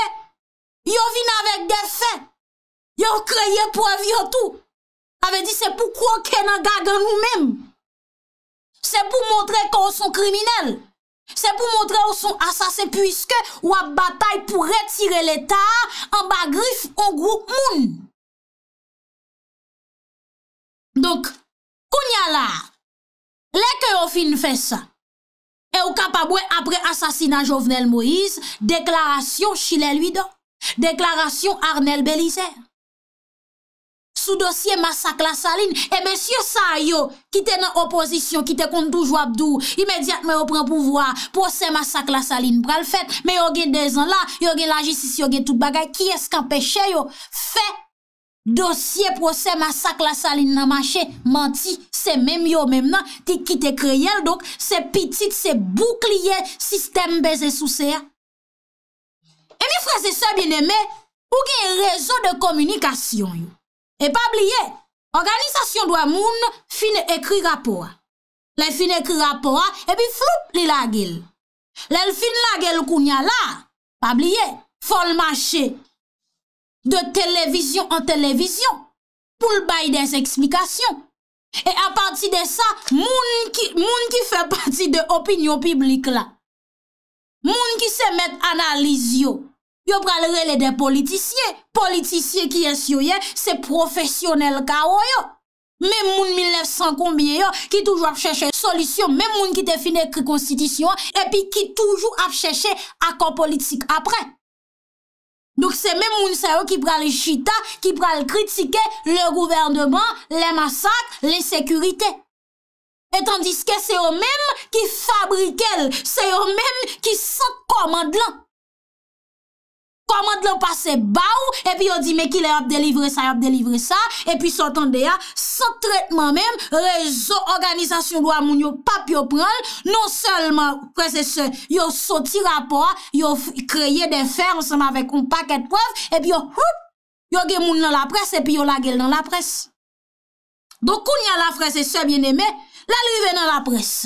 yo vin avèk defè, yo kreye preuv yo tou. Ave di se poukwa ke nan gag an nou menm. Se pou montre kon son kriminel, se pou montre kon son asasen, pwiske wap batay pou retire l'Etat an bagrif an gro moun. Donk, koun ya la, leke yo fin fese, e yo kapabwe apre asasina Jovenel Moïse, deklarasyon Chilè Lwido, deklarasyon Arnel Belize. sou dosye masak la saline, e men syo sa yo, ki te nan opozisyon, ki te kondouj wapdou, imediat men opren pouvwa, pou se masak la saline, pral fèt, men yo gen dezen la, yo gen la jesis, yo gen tout bagay, ki eskan peche yo, fèt, dosye pou se masak la saline nan manche, manti, se men yo, men nan, ti ki te kreyel, dok, se pitit, se boukliye, sistem bezè sou se ya. E eh, mi frase se bienemè, ou gen rezo de komunikasyon yo, E pa bliye, organizasyon dwa moun fin ekri rapora. Le fin ekri rapora, e bi flup li la gel. Le fin la gel kounya la, pa bliye, fol manche. De televisyon an televisyon, pou l bayi des eksmikasyon. E apanti de sa, moun ki fe pati de opinyon piblik la. Moun ki se met analizyo. yo pral rele de politisye. Politisye ki es yoye, se profesyonel ka oyo. Mem moun 1950 yo, ki toujou apcheche solisyon, mem moun ki define kri konstitisyon, epi ki toujou apcheche akon politik apre. Nouk se mem moun se yo ki pral chita, ki pral kritike le gouvernement, le masak, le sekurite. Etan diske se yo menm ki fabrike el, se yo menm ki sa komad lan. Pwaman d'le pase baw, epi yo di me ki lè ap delivre sa, ap delivre sa, epi sotan de ya, sot tretman menm, rezo, organizasyon lwa moun yo pap non yo pral, non selman, prese se, yo soti rapor, yo kreye de fer, anseman vek un paket pref, epi yo, hup, yo gen moun nan la pres, epi yo la gel nan la pres. Dokoun ya la prese se, bien eme, la li ve nan la pres.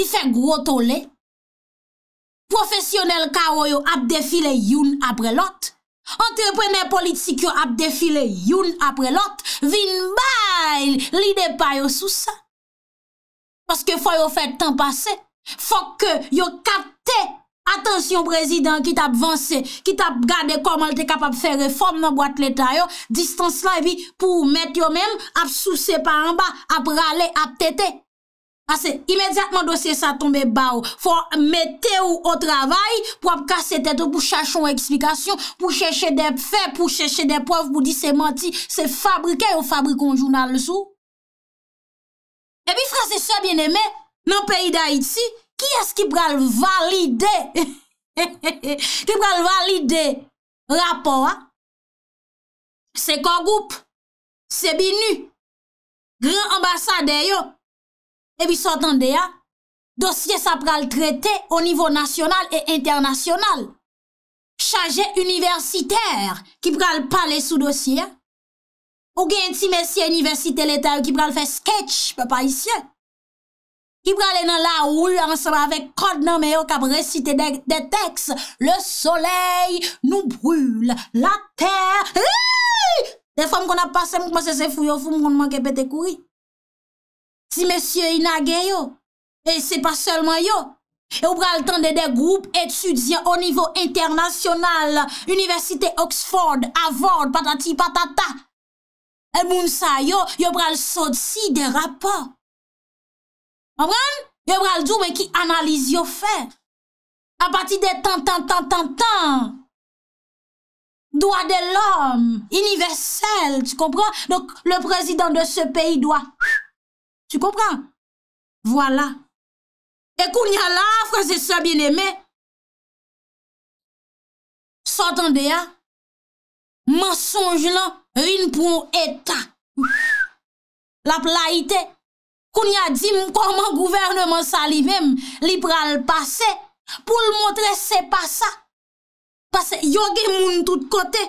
I fe grotole. Profesyonel karo yo ap defile youn apre lot. Entreprener politik yo ap defile youn apre lot. Vin bay, lidepa yo sou sa. Paske fwa yo fet tan pase. Fwa ke yo kapte. Atensyon prezident ki tap vanse. Ki tap gade komal te kapap fe reform nan gwa tleta yo. Distans la vi pou met yo men ap sou se pa anba. Ap rale ap tete. Ase, imediatman dosye sa tombe ba ou. Fwa mette ou o travay pou ap kase tete ou, pou chachon eksplikasyon, pou cheshe de fe, pou cheshe de pov, pou di se manti, se fabrike ou fabrike un jounal sou. E bi franse se bieneme, nan peyi da iti, ki es ki pral valide? Ki pral valide rapor. Se kon goup, se binu, gran ambasade yo, Epi sot an de ya, dosye sa pral trete o nivou nasyonal e internasyonal. Chaje universiter ki pral pale sou dosye. Ou gen ti mesye universite letal ki pral fe sketch pe pa isye. Ki pral enan la ou an se la vek kod nan me yo kab resite de teks. Le soley nou brule, la ter. De fom kon ap pase mk mwese se fuyo fom mwen manke pete koui. Si mesye inage yo, e se pa selman yo, yo e pral tende de groupe etudien o nivou internasyonal, Universite Oxford, Avord, patati patata. El mounsa yo, yo pral sod si de rapa. Ambran? Yo pral djou men ki analize yo fèr. A pati de tan tan tan tan tan. Dwa de l'om, universelle, tu kompran? Le prezident de se peyi dwa. Fouf! Tu kompran? Voilà. E koun ya la, fransè sa bin eme, sa tan de ya, masonj lan, rin pou etat. La pla ite, koun ya di m koman gouverneman sa li mem, li pral pase, pou l motre se pasa. Pase, yo gen moun tout kote.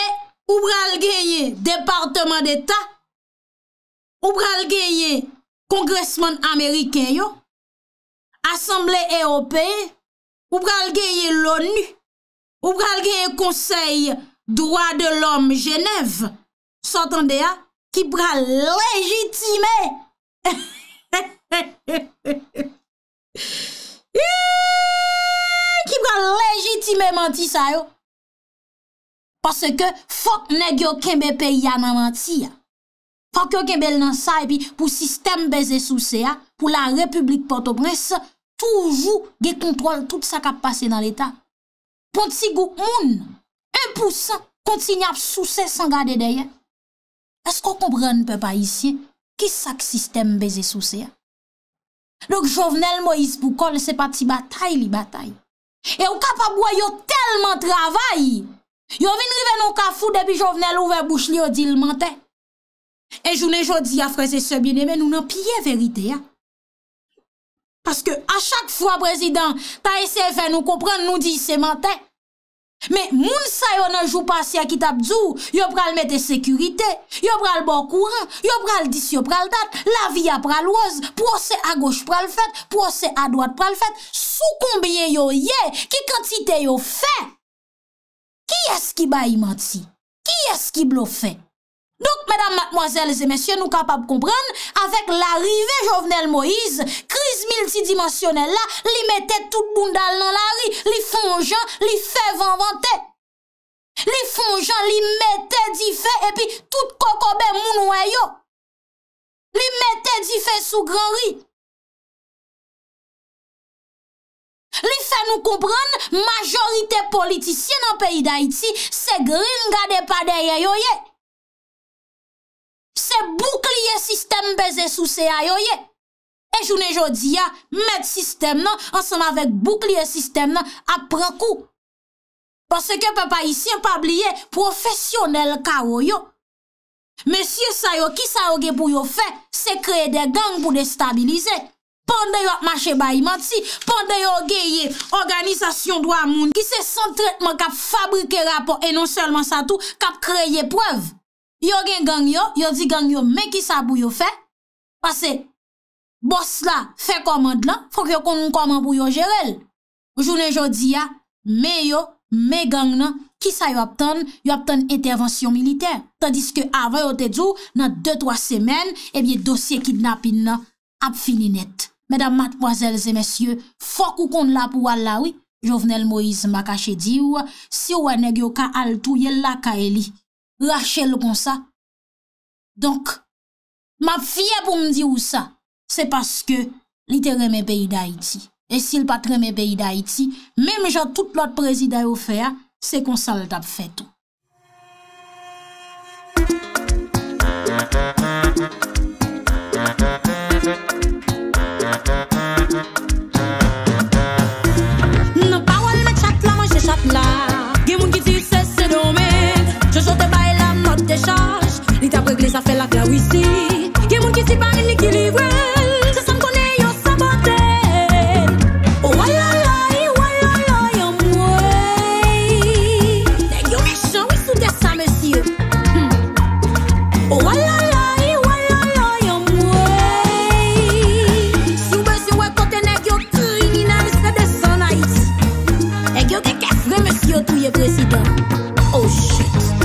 E, ou pral gen ye, departement d'etat, Ou pral geye Kongresman Ameriken yo? Assemble EOPE? Ou pral geye l'ONU? Ou pral geye Konsey Droit de l'Homme Genève? S'atande ya? Ki pral legitime! Ki pral legitime manti sa yo? Parce que fok negyo kembe pe yana manti ya. Fak yo gen bel nan sa epi pou sistem beze sou se ya, pou la Republik Port-au-Prince, toujou gen kontrol tout sa kap pase nan l'Etat. Pon ti goun moun, 1% konti ni ap sou se san gade deye. Esko kompren pe pa isye, ki sak sistem beze sou se ya? Lòk Jovenel Moïse Bukol se pati batay li batay. E yo kap ap woy yo telman travay. Yo vin rive nou non kap foud epi Jovenel ouve bouch li yo dil mantè. E jounen jodi a freze se bine men nou nan piye verite ya Paske a chak fwa prezident ta ese fè nou kompran nou di se mantè Men moun sa yo nan jou pasya ki tap djou Yo pral mette sekurite Yo pral bon kouran Yo pral dis yo pral dat La vi a pral waz Pwose a goch pral fèt Pwose a dwat pral fèt Sou koumbyen yo ye Ki kantite yo fè Ki es ki bayi manti Ki es ki blo fè Douk, mèdam matmoazèles et mèsyè, nou kapab kompren, avèk l'arivè Jovenel Moïse, kriz multidimensionel la, li mètè tout bundal nan la ri, li fonjan, li fè vanvantè. Li fonjan, li mètè di fè, epi tout kokobe moun wè yo. Li mètè di fè sou gran ri. Li fè nou kompren, majorité politisyè nan peyi d'Haïti, se gri n'gade pa deye yo ye. Se boukliye sistem beze sou se a yo ye. E jounen jodi ya, mede sistem nan, ansan avèk boukliye sistem nan, apre kou. Pase ke pe pa yisien pa bliye, profesyonel ka yo yo. Mè sye sa yo, ki sa yo ge pou yo fe, se kreye de gang pou de stabilize. Pande yo, mache bayi manti, pande yo ge ye, organizasyon do a moun ki se sentretman kap fabrike rapor, e non selman sa tou, kap kreye prev. Yo gen gang yo, yo di gang yo, me ki sa bou yo fe? Pase, bos la, fe komand la, fok yo konon komand bou yo jerel. O jounen jodi ya, me yo, me gang la, ki sa yo aptan? Yo aptan intervensyon militer. Tandis ke avan yo te djou, eh nan 2-3 semen, ebye dosye kidnapin la, ap fini net. Medan matmwazelze, mesye, fok ou kon la pou wala we? Jovenel Moise Makache di ou, si ou aneg yo ka altou, yel la ka eli. lache l kon sa. Donk, ma fye pou m di ou sa, se paske li te reme beyi da iti. E si l patreme beyi da iti, mem jan tout lot prezida yo feya, se kon sa l tap fetou. Sa fè la klawise Yè moun ki sipa enikili wèl Se san konè yo sabote Oh wala la yi wala la yon mwè Nèk yo mè chan wè sou desa mèsyè Oh wala la yi wala la yon mwè Si yon mwè se wè kote nèk yo kri Dinan mè se desa nèk Nèk yo keke fwe mèsyè Tou ye presidè Oh shit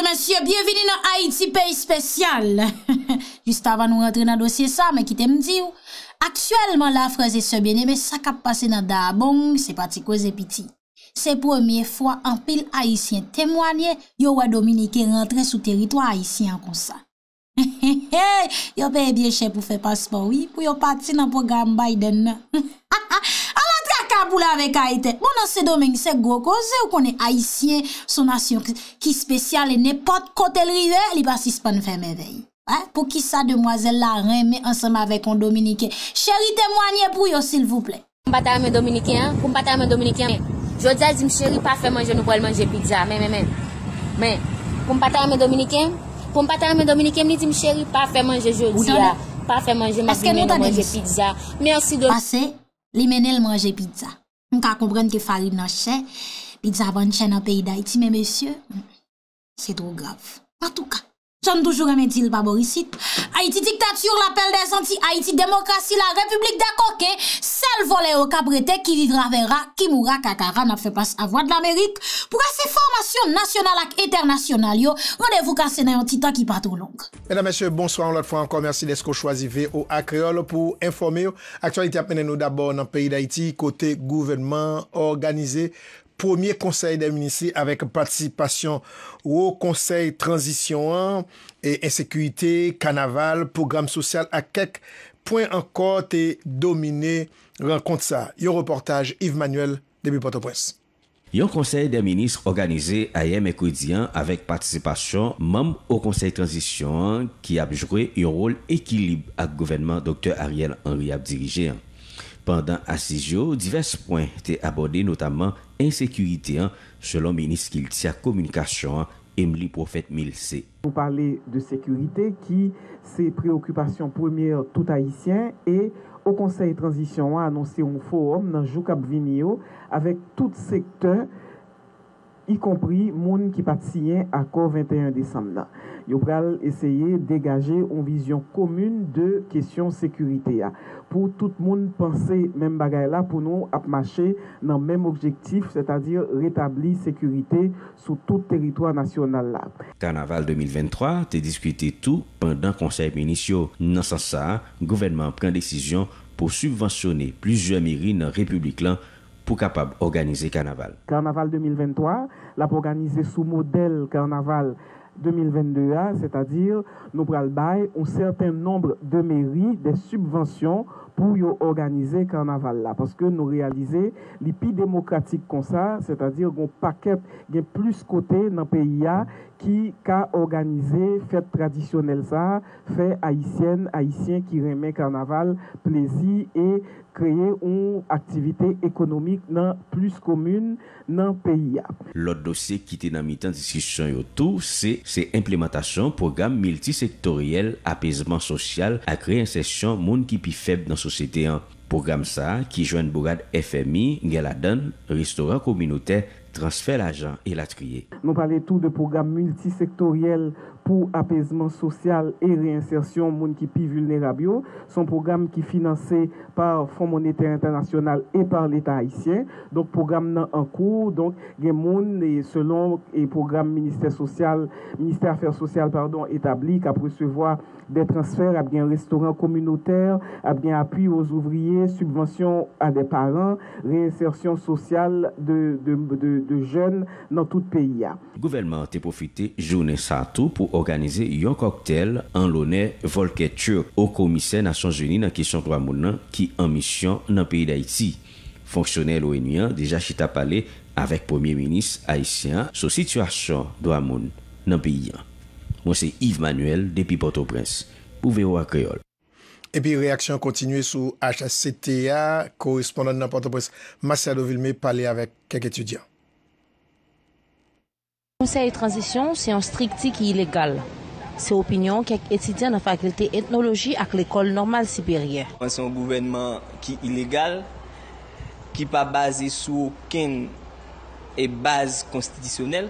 Monsieur, bienveni nan Haiti paye spesyal Just avan nou rentre nan dosye sa Me kite mdi ou Aktuelman la fraze se biene Me sak ap pase nan da Bon, se pati koze piti Se premier fwa an pil Haitien temwanye Yo wadomini ke rentre sou teritwa Haitien kon sa Yo peye bieche pou fe paspo Pou yo pati nan program Biden Ha ha ha Mwen anse domen se gokoze ou konen aisyen sonasyon ki spesyal e nepot kote lrive li pasis pan fèmè vey. Po ki sa demwazè la reme ansèm avèk an dominike. Chéri temwanyè pou yo silvouple. Koum pata amè dominike an, koum pata amè dominike an. Jodja zim chéri pa fè manje nou pou el manje pizza. Mè mè mè, mè. Koum pata amè dominike an, koum pata amè dominike an. Nidim chéri pa fè manje jodja. Pa fè manje manje pizza. Mè ansi domen. Li menel manje pizza. M ka kompren ke farib nan chen, pizza ban chen nan peyday. Ti men, monsye, se dro grav. Patou ka, Son toujou remedil pa borisit, Haiti diktat sur l'apel des anti-Haiti demokrasi, la republik da koke, sel vole ou kabrete ki vidra vera, ki moura kakara, na fe pas avwa d'Amerik, pou kase formasyon nasyonal ak eternasyonal yo, wane vou kase nan yon titan ki patrou long. Mèdèm mèsyè, bonsoy an lòt fò an komersi desko chwazi ve ou ak reol pou informe yo. Aktualite ap mènen nou d'abò nan peyi d'Haiti, kote gouvenman, organize. premier konsey de minisi avèk patisipasyon ou konsey tranzisyon an, e ensekuité, kanaval, program sosyal akèk, pouen an kote domine, renkonte sa. Yon reportaj Yves Manuel debi Porto Presse. Yon konsey de minis organizé a Yem Ekoudian avèk patisipasyon mam ou konsey tranzisyon an, ki ap jwé yon rol ekilib ak gouvenman Dr. Ariel Henry ap dirije. Pendan asi jow, divers pouen te abode notamman Ensekurite an, selon menis ki il ti a komunikasyon an, em li profet mil se. Ou pale de sekurite ki se preokupasyon premier tout haisyen e o konsey transisyon an anonsi un forum nan Joukab Viniyo avek tout sekte y kompri moun ki patsyen akor 21 Desamna. yo pral eseye degaje ou vizyon komoun de kesyon sekurite ya. Pou tout moun panse men bagay la, pou nou ap mache nan men objektif, se ta dire retabli sekurite sou tout teritwa nasyonal la. Karnaval 2023, te diskute tou, pandan konsey menisyo nan san sa, gouvenman pren desisyon pou subwansyone plizye amiri nan republik lan pou kapab organize karnaval. Karnaval 2023, la pou organize sou model karnaval 2022, c'est-à-dire nous prenons un certain nombre de mairies des subventions pou yo organize karnaval la. Paske nou realize li pi demokratik kon sa, se ta dire kon paket gen plus kote nan peyi ya, ki ka organize fet tradisyonel sa, fe Haitien, Haitien ki reme karnaval, plezi e kreye ou aktivite ekonomik nan plus komune nan peyi ya. Lòt dosye ki te nan mi tan disisyon yo tou, se se implementasyon program multisektoriyel apesman sosyal a kreye insesyon moun ki pi feb nan sosyal. C'était un programme ça qui joigne Bourgade FMI, Galadon, restaurant communautaire, transfer l'agent et la trier. pour apaisement social et réinsertion monde qui plus vulnérable son programme qui est financé par Fonds monétaire international et par l'État haïtien donc programme en cours donc les y et selon et programme ministère social ministère affaires sociales pardon établi à recevoir des transferts à bien restaurants communautaires, à bien appui aux ouvriers subvention à des parents réinsertion sociale de, de, de, jeunes dans tout le pays. Le gouvernement a profité journée ça tout pour Organize yon koktel an lone volke tchur o komise nasyon geni nan kesyon kwa moun nan ki an misyon nan peyi da iti. Fonksyonel ou enyen deja chita pale avèk premier menis haisyen sou situasyon do a moun nan peyi yan. Monsen Yves Manuel depi Port-au-Prince pou veyo ak kreol. E pi reaksyon kontinuye sou HACTA korespondan nan Port-au-Prince. Masya Dovilme pale avèk kek etudyan. Konsey etransisyon se yon strikti ki ilegal. Se opinyon kek etsydyan an faklete etnologi ak l'ekol normal siberye. An se yon gouvenman ki ilegal, ki pa base sou ken e base konstitisyonel,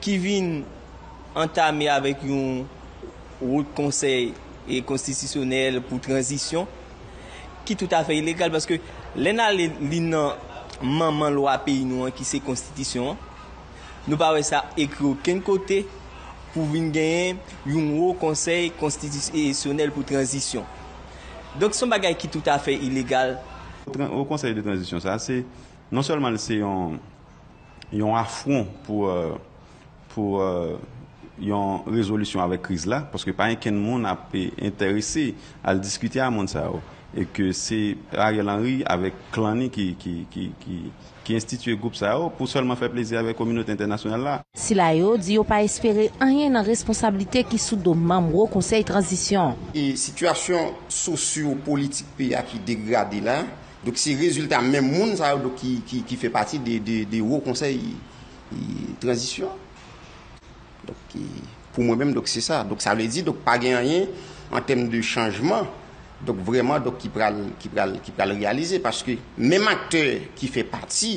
ki vin entame avèk yon ou konsey etkonstitisyonel pou transisyon, ki tout afe ilegal, baske lè nan lè nan manman lwa pey nou an ki se konstitisyon an, Nou pa wè sa ekro ken kote pou vin genyen yon wò konsey konstitusyonel pou transisyon. Donk son bagay ki tout afe ilégal. Wò konsey de transisyon sa, non solman se yon afron pou euh, euh, yon rezolisyon avè kriz la, poske pa yon ken moun ap pe interese al diskute a moun sa wò. et que c'est Ariel Henry avec Clanny qui instituait groupe Sao pou seulement faire plaisir avec communauté internationale la. Si la yo, diyo pa espérer anyen nan responsabilité ki sou do mam ro conseil transisyon. E sitwasyon sosyo-politik pe ya ki degradé la, do ki si rezultat men moun Sao do ki fe pati de ro conseil transisyon. Do ki pou mwen men do ki se sa. Do ki sa le di do ki pa gen anyen an tem de chanjman dok vreman dok ki pral, ki pral, ki pral realize, paske, men akte ki fe parti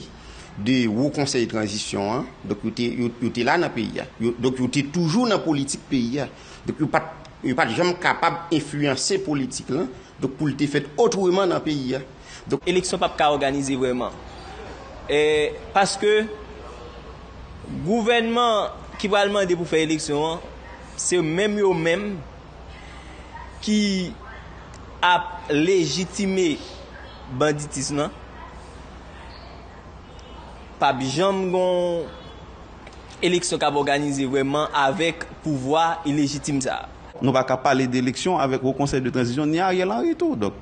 de wou konsey transition, dok yote la nan peyi, dok yote toujou nan politik peyi, dok yote jam kapab enfuyanse politik lan, dok pou te fet otouman nan peyi, dok eleksyon pap ka organize vreman e, paske gouvenman ki valman de pou fe eleksyon se men yo men ki ap lejitime banditisman pa bijan gwen elek so kap organize veman avek pouvoi i lejitime sa ap. Nou pa ka pale de leksyon avèk wò konsey de tranzisyon ni a riyal an rito. Dok,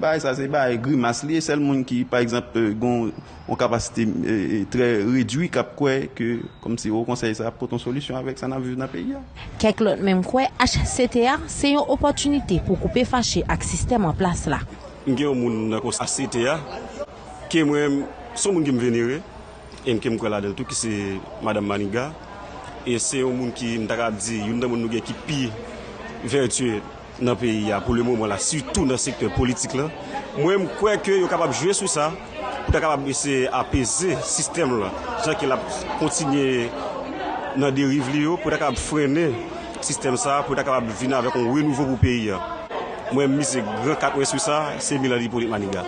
ba e sa se ba e gri mas li, sel moun ki pa eksepte euh, goun wò kapasite euh, trè ridwi kap kwe, ke kom si wò konsey sa ap poton solisyon avèk sa nan vye nan pe ya. Kèk lòt men kwe, HCTA se yon opotunite pou koupe fache ak sistem an plas la. Nge yon moun akos HCTA, ke mwen, son moun gen mwenire, en ke mwen kwa la del tou ki se Madame Maniga, en se yon moun ki mdara di yon damon nou gen ki piye, vertye nan peyi ya pou le moun moun la, sutou nan sektor politik la. Mwen mwen kwe ke yo kapab jwe sou sa, pou ta kapab mwen se apese sistem la, jan ke la kontinye nan deriv li yo, pou ta kapab frene sistem sa, pou ta kapab vina avè kon renouve pou peyi ya. Mwen mwen mwen se gwa katwe sou sa, se mwen la di polit maniga.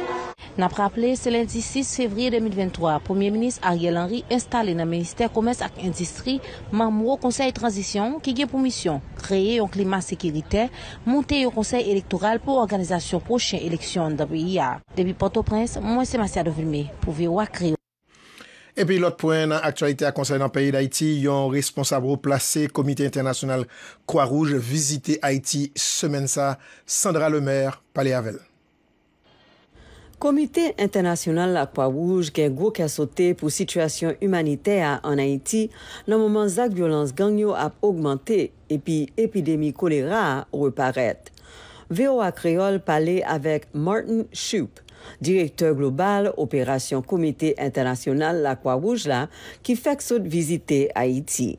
Napraple, selenzi 6 fevri 2023, Premier Ministre Ariel Henry installe nan Ministère Commerce et Industrie manmou konsel transition ki gen pou mission kreye yon klima sekirite, monte yon konsel elektoral pou organizasyon pochen eleksyon NWIA. Depi Port-au-Prince, mwen semanse a devirme pou vewa kreyo. Epi lot pouen nan aktualite akonsel nan paye d'Haïti, yon responsable ou plase komite internasyonal Kwa Rouge vizite Haïti semen sa Sandra Lemaire, Paléavel. Komite internasyonal lakwa wouj gen gwo kasote pou sityasyon humanitea an Haiti nan mouman zak vyolans gangyo ap augmante epi epidemi kolera reparet. Veo ak reol pale avek Martin Shoup, direktor global operasyon komite internasyonal lakwa wouj la ki fek sot vizite Haiti.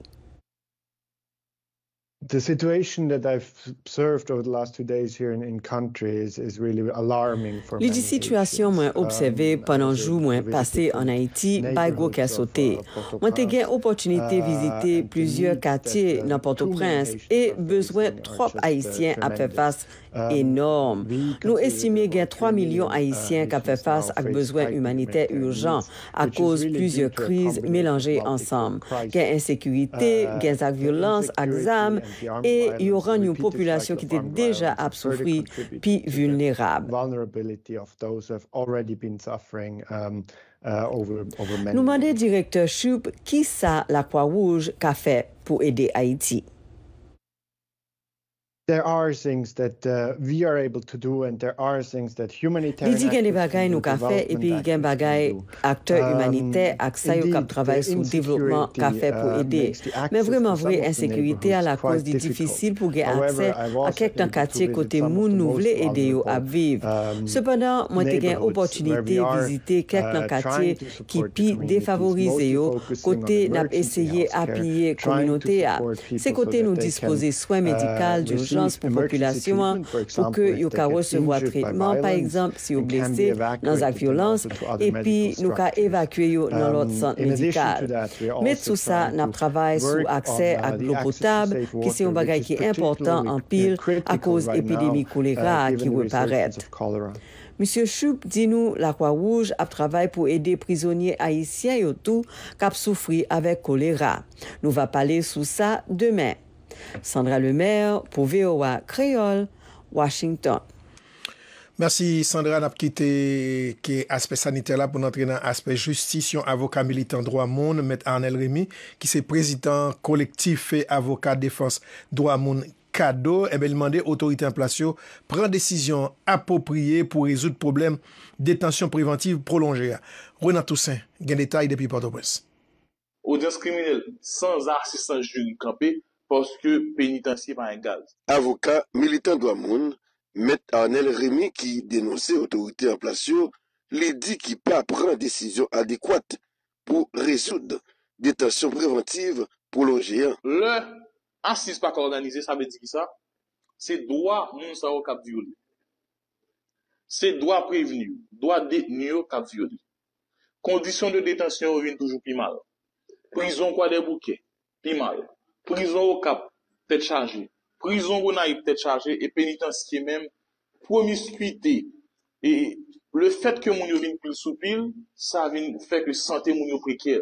the situation that I've observed over the last two days here in, in country is, is really alarming for Les situations moins observées um, pendant jour moins passé en Haïti, Baigo qui a sauté. Moi, j'ai eu l'opportunité de uh, visiter plusieurs quartiers uh, dans Port-au-Prince et besoin trois uh, haïtiens à faire face Enorme. Euh, nou esime gen 3 milyon Haitien ka fe fase ak bezwen humanite urjan a koz plizye kriz melanje ansam. Gen insekuité, gen ak violans, ak zam, e yoran yon populasyon ki te deja apsofri pi vulnerab. Nou mande direktor Choup, ki sa la kwa wouj ka fe pou ede Haiti? Uh, Didi gen de bagay nou ka fe, epi gen bagay akteur um, humanite ak sa yo kap trabay sou devlopman ka fe uh, pou ede. Men vreman vwe, ensekurite a la koz di difisil pou ge akse a kek nan katey kote moun nou vle ede yo ap vive. Sepenan, mwen te gen opotunite vizite kek nan katey ki pi defavorize yo kote nap eseye apye komunote a. Se kote nou dispose swen medikal di chan, pour pour population pour que vous se un traitement, par exemple, si vous blessé dans la violence, et puis nous cas évacuer dans um, l'autre centre médical. Mais tout ça, nous travaillons sur accès à uh, l'eau potable, qui est un bagage qui est important en pile à cause uh, de l'épidémie choléra qui reparaît. Monsieur Choup dit nous la Croix-Rouge a travaillé pour aider prisonniers haïtiens et tout qui souffrent avec choléra. Nous va parler sous ça demain. Sandra Lemaire pou VOA Kreyol, Washington. Merci Sandra na pkite ke aspe saniter la pou nan tre nan aspe justisyon avoka militan Dwa Moun met Arnel Remy ki se prezitan kolektif fe avoka defans Dwa Moun kado e eh be lmande otorite implasyon pren desisyon apopriye pou rezout problem detansyon preventiv prolonjera. Renan Toussaint gen detay depi Port-au-Prince. Odiens kriminelle san arsistans jurikampi poske penitensif an en gaz. Avoka, militan do amoun, met Anel Remy ki denonse otorite en plasyon, le di ki pa pran desisyon adekwate pou resoud detasyon preventive pou lojean. Le, asis pa kordanize, sa me di ki sa, se doa moun sa ou kap vyodi. Se doa preveni ou, doa detenye ou kap vyodi. Kondisyon de detasyon ou vin toujou pi mal. Prizon kwa de bouke, pi mal. Prison wou kap, ptet chaje. Prison wou nan yi ptet chaje, e penitansi ki men, pou miskuiti. E le fet ke moun yo vin pou soupil, sa vin fek le sante moun yo prekir.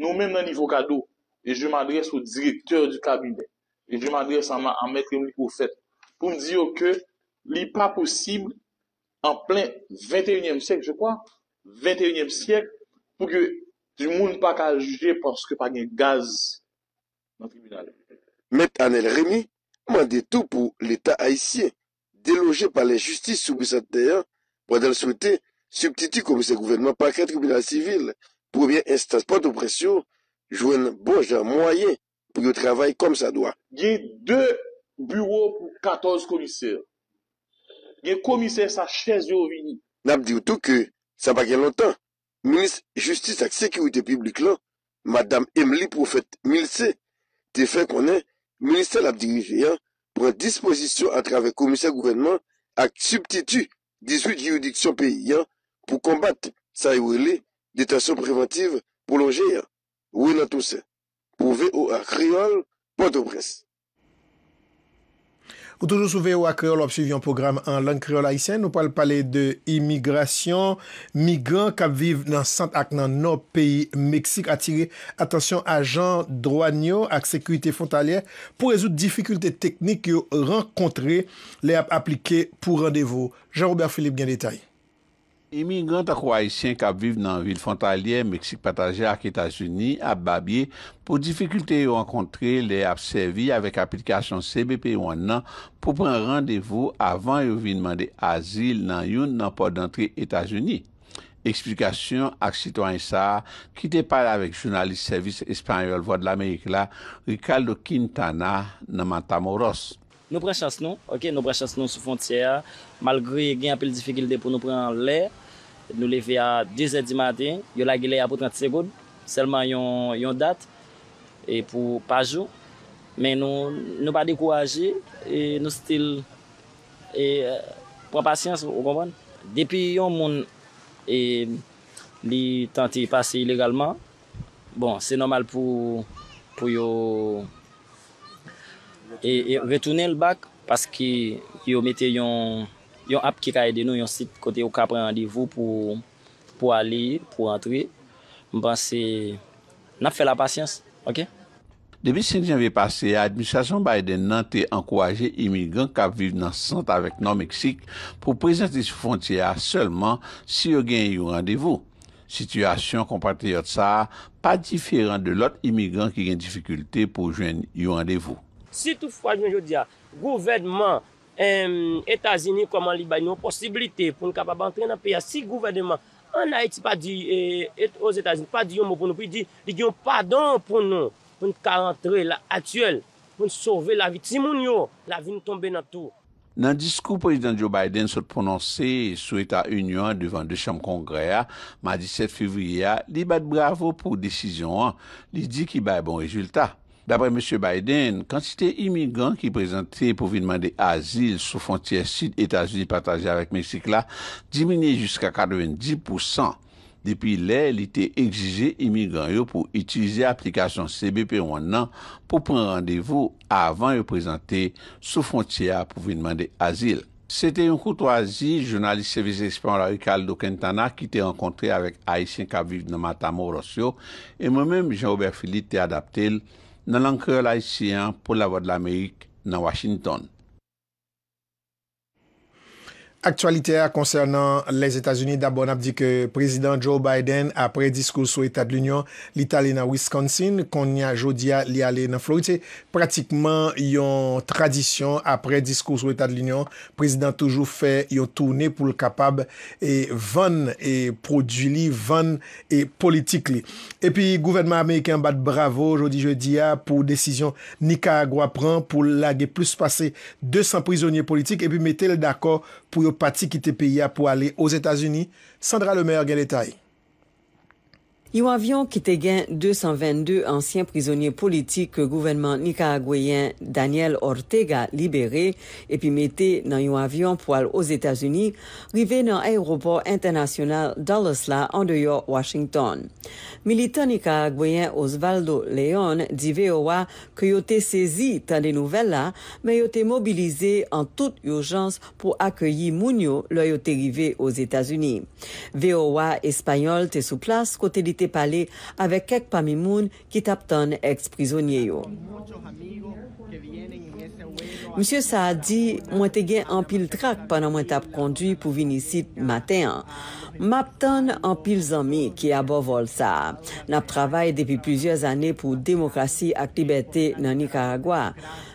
Nou men nan ivo kado, e je m adres wou direktor du kabine. E je m adres ama a metre moun pou fet. Pou m diyo ke, li pa posib, an plen 21e sek, je kwa, 21e sek, pou ke di moun pa ka juje porske pa gen gaz, Met Anel Remy mande tou pou l'Etat haisyen, deloje pa le justice soubisante ya, wad el souwete subtiti koumise gouvernement pakre tribunal sivil, pou oubyen estanspon d'opresyon, jouen bon jan mwayen pou yo travay koum sa doa. Ye de bureau pou 14 komise, ye komise sa chese yo vini. Nap diw tou ke, sa pa gen lontan, ministre justice ak sekiwite publik la, madame Emelie Profet Milce, De fe konen, minister la dirige yon pren disposisyon a travè komisyon gouvernement ak subtitu 18 juridiksyon peyi yon pou kombat sa ewele detasyon preventive pou longe yon. Ou en a tousè. Pou ve ou a kriol, pote pres. Ou toujou souve ou ak kreol ou ap suivi an program an lang kreol aisyen. Nou pal pale de imigrasyon, migran kap viv nan sant ak nan nou peyi Meksik. Atire atensyon a jan drwanyo ak sekwite fontalyer pou rezout difikulte teknik yo renkontre le ap aplike pou randevo. Jean-Robert Philippe gen detay. Emigrant akwa isyen kap vive nan vil fontalye Meksik pataje ak Etasuni ap babye pou difikulte yon kontre le ap servi avek aplikasyon CBP1 nan pou pren randevo avan yon vinman de azil nan yon nan pod antre Etasuni. Eksplikasyon ak sitwany sa ki te pale avek jounalist servis espanyol Void l'Amerik la, Ricardo Quintana nan Matamoros. Nou pre chans nou, ok, nou pre chans nou sou fontyer, malgre gen apil difikil de pou nou pre lè, nou lè ve a 10 et di maten, euh, bon, yo lè gilè apou 30 sekoud, selman yon dat, e pou pa jou, men nou pa di kou aji, e nou stil, e pran pasyans, ou konpon? Depi yon moun, e li tante yi pase ilégalman, bon, se nomal pou, pou yo, E retounen l bak, paski yo mette yon ap ki ka edeno yon sit kote yo ka pre randevou pou ali, pou entwe. Mban se, nap fe la pasyans, ok? Debi sin jen ve pase, administrasyon Biden nan te ankouaje imigran ka vive nan santa vek nan Meksik pou prezente sou fontya selman si yo gen yon randevou. Sityasyon kompate yot sa, pa diferan de lot imigran ki gen difikulte pou jwen yon randevou. Si tou fwa joun joudia, gouverdman etazini koman li bay nou posibilite pou nou kapaba antren nan peya. Si gouverdman anay eti pa di, eti os etazini pa di yon moun pou nou pi di, di gyon padon pou nou pou nou karantre la atyel pou nou sove la vitimoun yo, la vin nou tombe nan tou. Nan diskou prezident Joe Biden sot prononse sou etat union devan decham kongre ma 17 fevriya, li bat bravo pou desizyon an, li di ki bay bon rezultat. D'apre M. Biden, kantite imigran ki prezante pou vi dman de azil sou fontyer si Etats-Unis pataje avèk Meksik la, diminye jiska 90%. Depi lè, li te egzije imigran yo pou itize aplikasyon CBP1 nan pou pren randevo avan yo prezante sou fontyer pou vi dman de azil. Se te yon koutou azi, jounaliste veze eksperman la wikal do Kentana ki te renkontre avèk Aisyen Kaviv Nomatamorosyo e mwen mèm Jean-Aubert Fili te adapte lè. nan lankè laisyen pou la vòd l'Amerik nan Washington. Aktualite a koncernan les Etats-Unis, d'abon ap di ke prezident Joe Biden apre diskous sou Etat de l'Union, l'Italina Wisconsin, kon ni a Jodia li ale nan Florite, pratikman yon tradisyon apre diskous sou Etat de l'Union, prezident toujou fe yon toune pou l'kapab e van e produli, van e politik li. E pi, gouvernement Ameriken bat bravo Jodi Jodia pou desisyon Nika Agwa pran pou lage plus pase 200 prizonye politik e pi mette l d'akor pou yo pati ki te peye a pou ale o Zetasuni, Sandra Lemaer gen letaye. Un avion qui était gagné 222 anciens prisonniers politiques que le gouvernement Daniel Ortega et puis mettait dans un avion pour aller aux états unis rive dans l'aéroport international d'Allesla en dehors de Washington. Militant nicaraguayen Osvaldo Leon à VOA qu'il il était saisi là nouvelles nouvelles mais mais il était mobilisé en toute urgence pour accueillir Munio lorsqu'il était arrivé aux états unis VOA espagnol était sous place côté te pale avek kek pa mi moun ki tap ton eks prizonye yo. Monsie sa a di, mwen te gen anpil trak panan mwen tap kondwi pou vinisi maten. Map ton anpil zami ki abovol sa. Nap travay depi plizyez ane pou demokrasi ak libeti nan Nicaragua.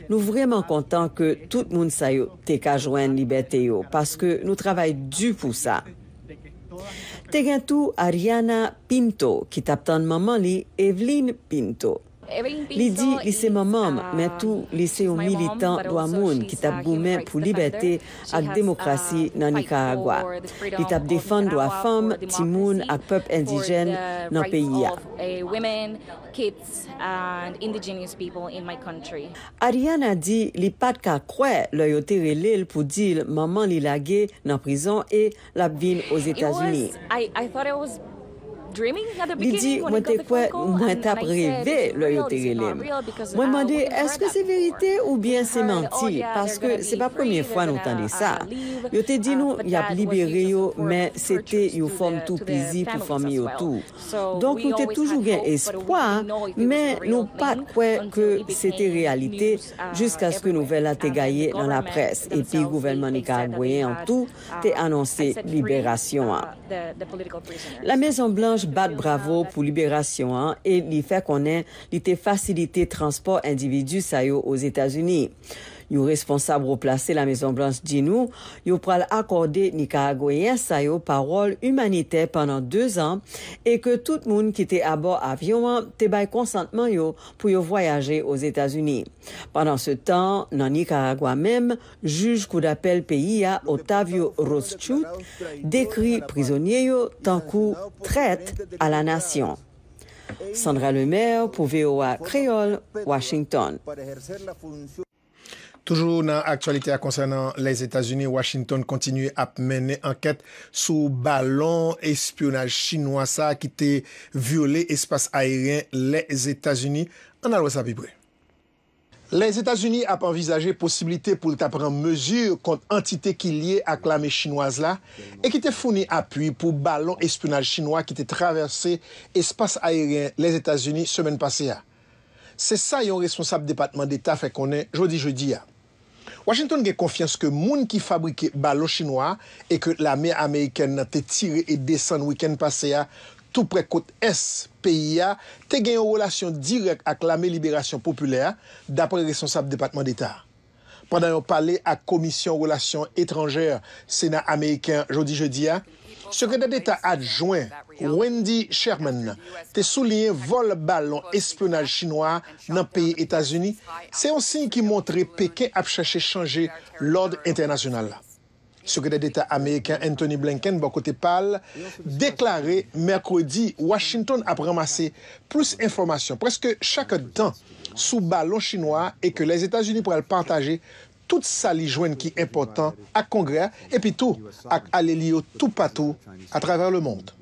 Nou vreman kontan ke tout moun sayo te ka jwen libeti yo paske nou travay du pou sa. Tegatu Ariana Pinto, kitaptan mamali Evelyn Pinto. Li di li se mamam, ah, men tou li se omi um, li tan do a moun ki tap boumen pou libetè ak demokrasi nan Nika Agwa. Li tap defan do a fam, ti moun ak pep indijen nan peyi ya. Ariana di li pat ka kwe loyote relil pou dil maman li lage nan prizon e labvin o Zetasuni. Li di, mwen te kwe, mwen te ap revè lò yo te gelem. Mwen mwen de, eske se verite ou bien se manti? Paske se pa premier fwa nou tande sa. Yo te di uh, nou, yap libere yo men se te yo fom tou pizi pou fom yo tou. Donk yo te toujou gen espoi, men nou pat kwe ke se te realite jusqu'a se nou vela te gaye nan la pres. Epi, gouvelmane ka agweye an tou te anonse liberasyon an. La Maison Blanche bravo pour libération hein. et le fait qu'on ait été facilité transport individu aux aux états unis Yon responsable replacer la Maison-Blanche dit nous, yon pral accordé Nicaraguayens sa parole humanitaire pendant deux ans et que tout le monde qui était à bord avion te bay consentement yo pour voyager aux États-Unis. Pendant ce temps, dans Nicaragua même, juge coup d'appel pays à Otavio Rothschild décrit prisonnier yo tant coup traite à la nation. Sandra Lemaire pour VOA Créole, Washington. Toujours dans l'actualité concernant les États-Unis, Washington continue à mener enquête sur ballon espionnage chinois qui a violé espace aérien les États-Unis. On a ça plus Les États-Unis ont envisagé possibilité pour prendre mesure contre entité qui liée à clamée chinoise là et qui était fourni appui pour ballon espionnage chinois qui a traversé espace aérien les États-Unis semaine passée. C'est ça yon responsable département d'État fait qu'on est jeudi jeudi. Washington gen konfians ke moun ki fabrike balo chinois e ke la me Ameriken nan te tire e desen wiken pase ya tou prek kote S pi ya, te gen yon relasyon direk ak la me liberasyon populer dapre resonsab depatman d'Etat. Pendan yon pale ak komisyon relasyon etranjer Senat Ameriken jodi-jodi ya, Secreta d'Etat adjouen Wendy Sherman te soulyen vol balon esplonaj chinois nan peyi Etasuni. Se yon sin ki montre peken ap chache chanje l'ordre internasyonal. Secreta d'Etat ameyken Anthony Blinken bako te pal, deklare merkredi Washington ap ramase plus informasyon. Preske chak dan sou balon chinois e ke les Etasuni pou el pantaje. Tout sa li jwen ki epotan ak kongre, epi tou ak ale li yo tou patou a travèr le mond.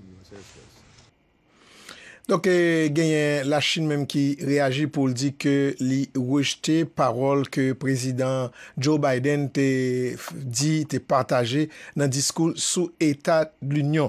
Donke eh, genyen la chine menm ki reagi pou li di ke li wèjte parol ke prezident Joe Biden te di, te partaje nan diskoul sou etat l'union.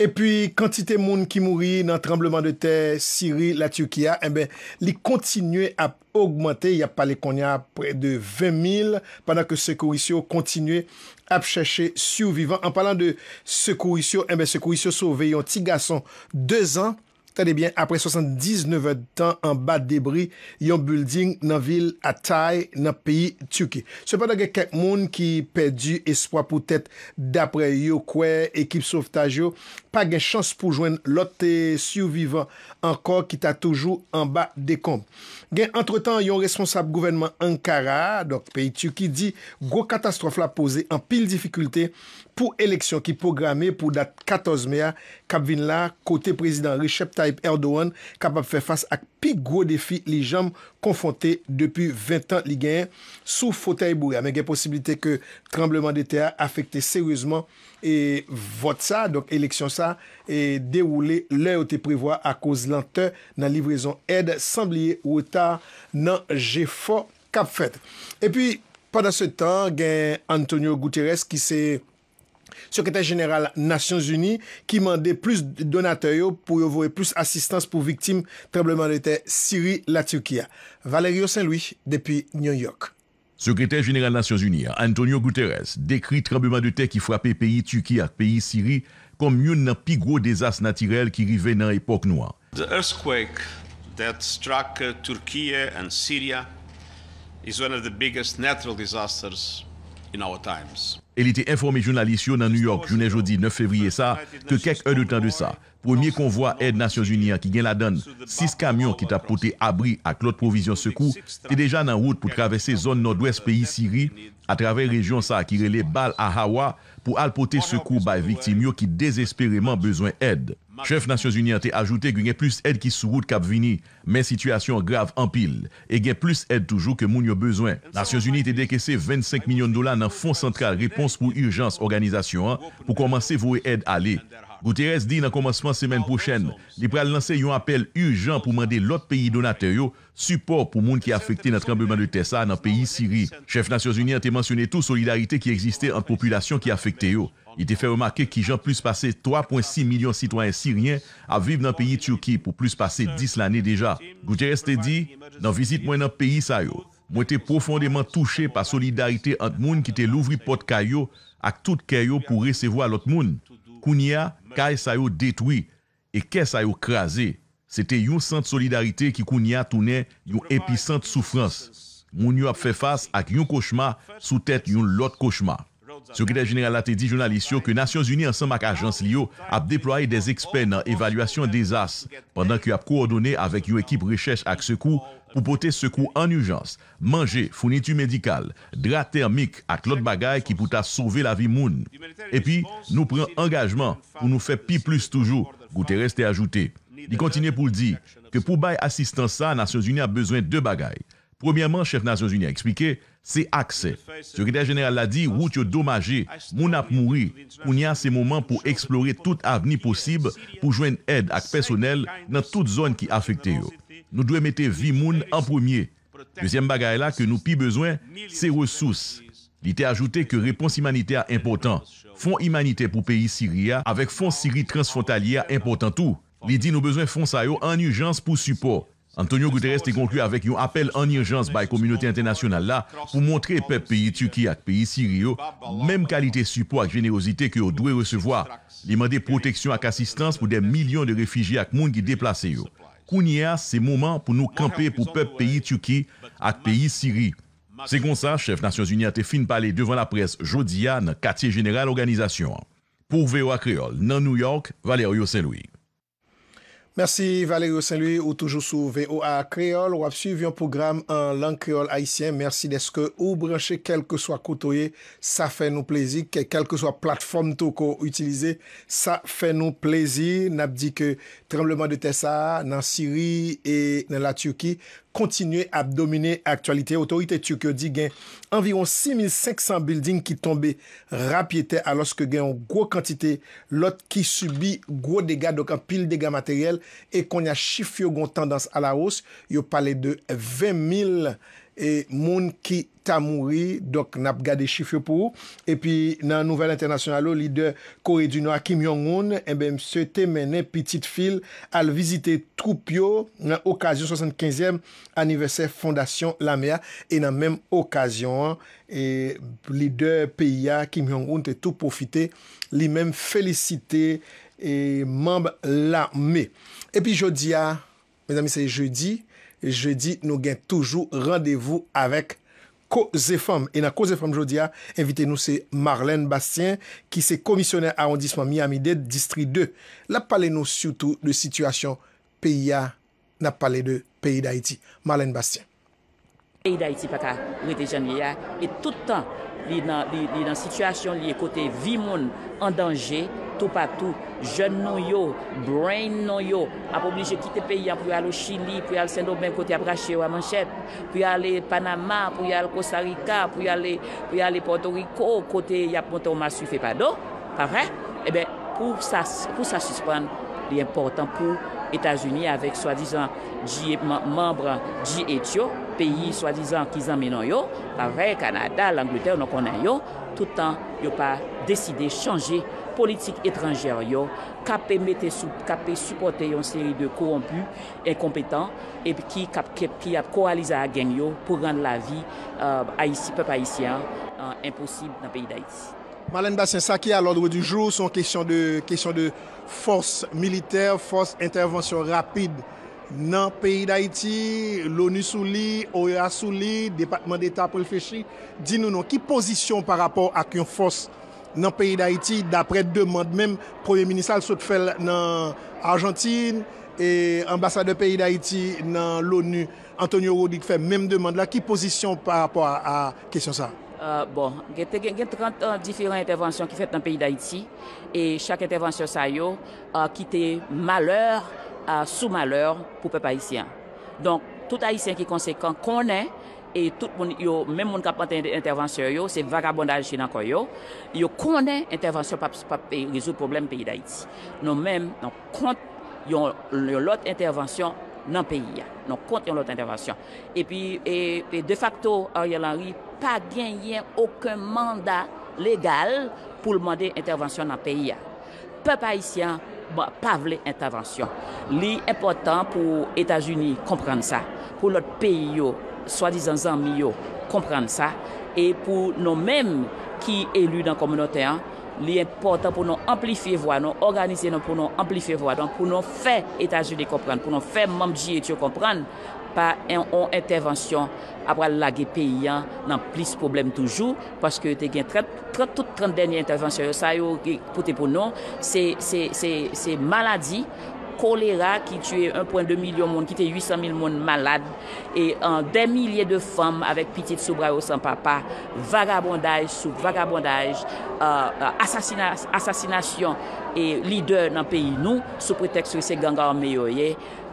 E pi kantite moun ki mouri nan trembleman de terre, Syri, la Turkia, en eh ben li kontinue ap augmente, ya pale konye ap pre de 20.000, pandan ke sekurisyon kontinue ap chache sou vivan. An palan de sekurisyon, en eh ben sekurisyon sou veyon tiga son 2 an, Tadebyen, apre 79 tan an ba debri, yon bulding nan vil atay nan peyi Tuki. Se pa da gen kek moun ki perdi espoa pou tèt dapre yo kwe ekip sov taj yo, pa gen chans pou jwen lote suvivan ankor ki ta toujou an ba dekomb. Gen antre tan, yon responsab gouvenman Ankara, dok peyi Tuki, di gro katastrof la pose an pil difikulte pou eleksyon ki programe pou dat 14 mea Erdogan kapap fè fass ak pi gro defi li jom konfonte depi 20 an li gen sou fotei bourè. Amè gen posibilite ke trembleman de teya afekte seriouzman e vot sa, donk eleksyon sa, e deroule lè ou te privwa ak oz lante nan livrezon ed, sanbliye ou otar nan G4 kap fèt. E Epi, padan se tan gen Antonio Guterres ki se... Sekretèj genèral Nasyon Zuni ki mandè plus donatèyo pou yovoè plus asistans pou viktim trebleman de tè Syri la Tyrkia. Valerio Saint-Louis depi New York. Sekretèj genèral Nasyon Zuni, Antonio Guterres, dekri trebleman de tè ki frapè peyi Tyrkia ak peyi Syri kom yon nan pi gro dezast natirel ki rive nan epok noua. The earthquake that struck uh, Turkey and Syria is one of the biggest natural disasters in our times. El ite informe joun la lisyo nan New York jounen jodi 9 fevriye sa te kek e de tan de sa. Premier konvoi aide nasyon jounia ki gen la dan, 6 kamyon ki tapote abri ak lot provizyon sekou te deja nan wout pou travesse zon nord-ouest peyi Siri a travey rejyon sa ki rele bal a Hawa pou alpote sekou bay viktim yo ki desespereman bezwen aide. Chef Nasyon Zuni an te ajoute gwen gen plus ed ki sou gout Kapvini, men situasyon grav an pil, e gen plus ed toujou ke moun yo bezwen. Nasyon Zuni te deke se 25 milyon dolan nan Fonds Central Réponse Pou Urgence Organizasyon an pou komanse vou e ed ale. Gouteres di nan komanseman semen pou chen, li pral lanse yon apel urgent pou mande lot peyi donate yo, support pou moun ki afekte nan trembeman de Tessa nan peyi Siri. Chef Nasyon Zuni a te mansyone tou solidarite ki egziste an populasyon ki afekte yo. I te fe remarke ki jan plus pase 3.6 milyon sitwanyen siryen a vive nan peyi Turki pou plus pase 10 lane deja. Gouteres te di, nan vizit mwen nan peyi sa yo, mwen te profondeman touche pa solidarite an moun ki te louvri pot kayo ak tout kayo pou resevo alot moun. Kounia kay sayo detwi e ke sayo krasi. Sete yon sante solidarite ki kounia toune yon episante soufrans. Moun yo ap fe fas ak yon koshma sou tet yon lot koshma. Sokratè genèral atè di jounalisyon ke Nasyons Uni ansan mak ajans li yo ap deploye des ekspen nan evalwasyon des as pandan ki ap kou ordone avèk yo ekip rechèche ak sekou pou pote sekou an ujans, manje, founitu medikal, dra termik ak lot bagay ki pouta souve la vi moun. E pi nou pren angajman pou nou fè pi plus toujou, goutè reste ajoutè. Di kontinye pou ldi ke pou bay asistan sa, Nasyons Uni ap bezwen de bagay. Premyèman, chèf Nasyons Uni a eksplike... Se akse, se rida jeneral la di, wout yo domaje, moun ap mouri, ou n'ya se mouman pou eksplore tout avni posib pou jwen ed ak personel nan tout zon ki afekte yo. Nou dwe mette vi moun an pwemye. Dezyen bagay la ke nou pi bezwen, se resous. Li te ajoute ke repons imanite a impotant. Fon imanite pou peyi Syria avek fon Syri transfrontalia impotantou. Li di nou bezwen fon sayo an njans pou supo. Antonio Guterres te konkluy avèk yon apel anirjans bay komynoti internasyonal la pou montre pep peyi Tuki ak peyi Siri yo, menm kalite supo ak generosite ki yo dwe resevoa, liman de proteksyon ak asistans pou den milyon de refiji ak moun ki deplase yo. Kounye a se mouman pou nou kampe pou pep peyi Tuki ak peyi Siri. Sekon sa, Chef Nasyons Union te fin pale devan la pres Jody Yann, Katye General Organizasyon. Pour VOA Creole, nan New York, Valerio Saint-Louis. Mersi Valerio Saint-Louis ou toujou sou VOA Kreol. Ou ap suivi an pougram an lan Kreol Haitien. Mersi deske ou branche kel ke swa koutoye, sa fe nou plezi. Kel ke swa platform tou ko utilize, sa fe nou plezi. Nap di ke trembleman de Tessa nan Siri e nan la Turki. kontinue ap domine aktualite. Otorite Turke di gen environ 6500 bilding ki tombe rapyete alos ke gen yon gwo kantite lot ki subi gwo dega, dok an pil dega materyel, e kon ya chif yo gwen tendans ala os, yo pale de 20 000. E moun ki ta mouri, dok nap gade chif yo pou. E pi nan Nouvel Internasyonalo, Lide Korey Dunoa Kim Jong-un, e eh bem se te menen pitit fil al vizite troupyo nan okasyon 75e anniverser fondasyon la mea. E nan menm okasyon, eh, Lide PIA Kim Jong-un te tou profite li menm felicite eh, memb la me. E pi jodi ya, mes amis, se je di... Jeudi nou gen toujou randevou avèk Kozefam. E na Kozefam jodi a, invite nou se Marlène Bastien ki se komisyonè a ondisman Miami-Dade distri 2. La pale nou sou tou de situasyon peyi a, na pale de peyi d'Haïti. Marlène Bastien. Peyi d'Haïti pata, mwete jan li a, e toutan li nan situasyon li e kote vi moun an danje. tout patou, jen nou yo, brain nou yo, ap oblige kite peyi an pou yal ou Chili, pou yal Saint-Domingue kote ya Brachio, a Manchette, pou yal Panama, pou yal Costa Rica, pou yal Puerto Rico, kote ya Montemassou, Fepado, pa vre, ebe, eh pou sa suspande li important pou Etas-Unis avek soadizan jy membre jy etyo, peyi soadizan kizan menon yo, pa vre, Kanada, l'Angleterre, nou konen yo, toutan yo pa deside chanje politik etranjer yo, kap pe mette sou, kap pe supporte yon seri de korompu, euh, euh, e kompetan, e ki kap koalize a gen yo, pou rande la vi, pepe Haitian, imposib nan peyi d'Haiti. Malen Basen, sa ki al ordre du joun, son kesyon de fos militer, fos intervensyon rapide, nan peyi d'Haiti, l'ONU sou li, OEA sou li, Depatman d'Etat pou l'feshi, di nou nou, ki posisyon par rapport ak yon fos militer, nan peyi d'Haïti d'apre d'demande. Mèm, premier ministral sot fèl nan Argentine e ambassade peyi d'Haïti nan l'ONU. Antonio Rodik fè mèm d'demande la. Ki posisyon par rapport euh, bon, a kesyon sa? Bon, gen 30 an diferent intervensyon ki fèt nan peyi d'Haïti e chak intervensyon sa yo ki te maleur, sou maleur pou pepe Haitien. Donk, tout Haitien ki konsekant konen e tout moun yo, mèm moun ka pwante intervansyon yo, se vaka bondaj nan koy yo, yo konen intervansyon pa risou problem peyi da iti. Nou mèm, nou kont yon lot intervansyon nan peyi ya. Nou kont yon lot intervansyon. E pi, e de fakto, Ariel Henry, pa genyen oken manda legal pou l'mande intervansyon nan peyi ya. Pe pa isyan bon, pa vle intervansyon. Li important pou Etas-Uni komprende sa. Pou lot peyi yo Swa dizan zan mi yo kompran sa E pou nou menm ki elu dan komonote an Li important pou nou amplifiye vwa Nou organizye nou pou nou amplifiye vwa Don pou nou fe etaje de kompran Pou nou fe mamji etio kompran Pa en on intervensyon Apral la ge pe yan nan plis problem toujou Paske te gen 30 denye intervensyon Sa yo pou te pou nou Se maladi kolera ki tue 1.2 milyon moun ki te 800 mil moun malade e an demilye de fam avek piti soubra yo san papa vagabondaj sou vagabondaj Euh, euh, asasinas, asasinasyon e lider nan peyi nou sou preteksou se gangar meyo ye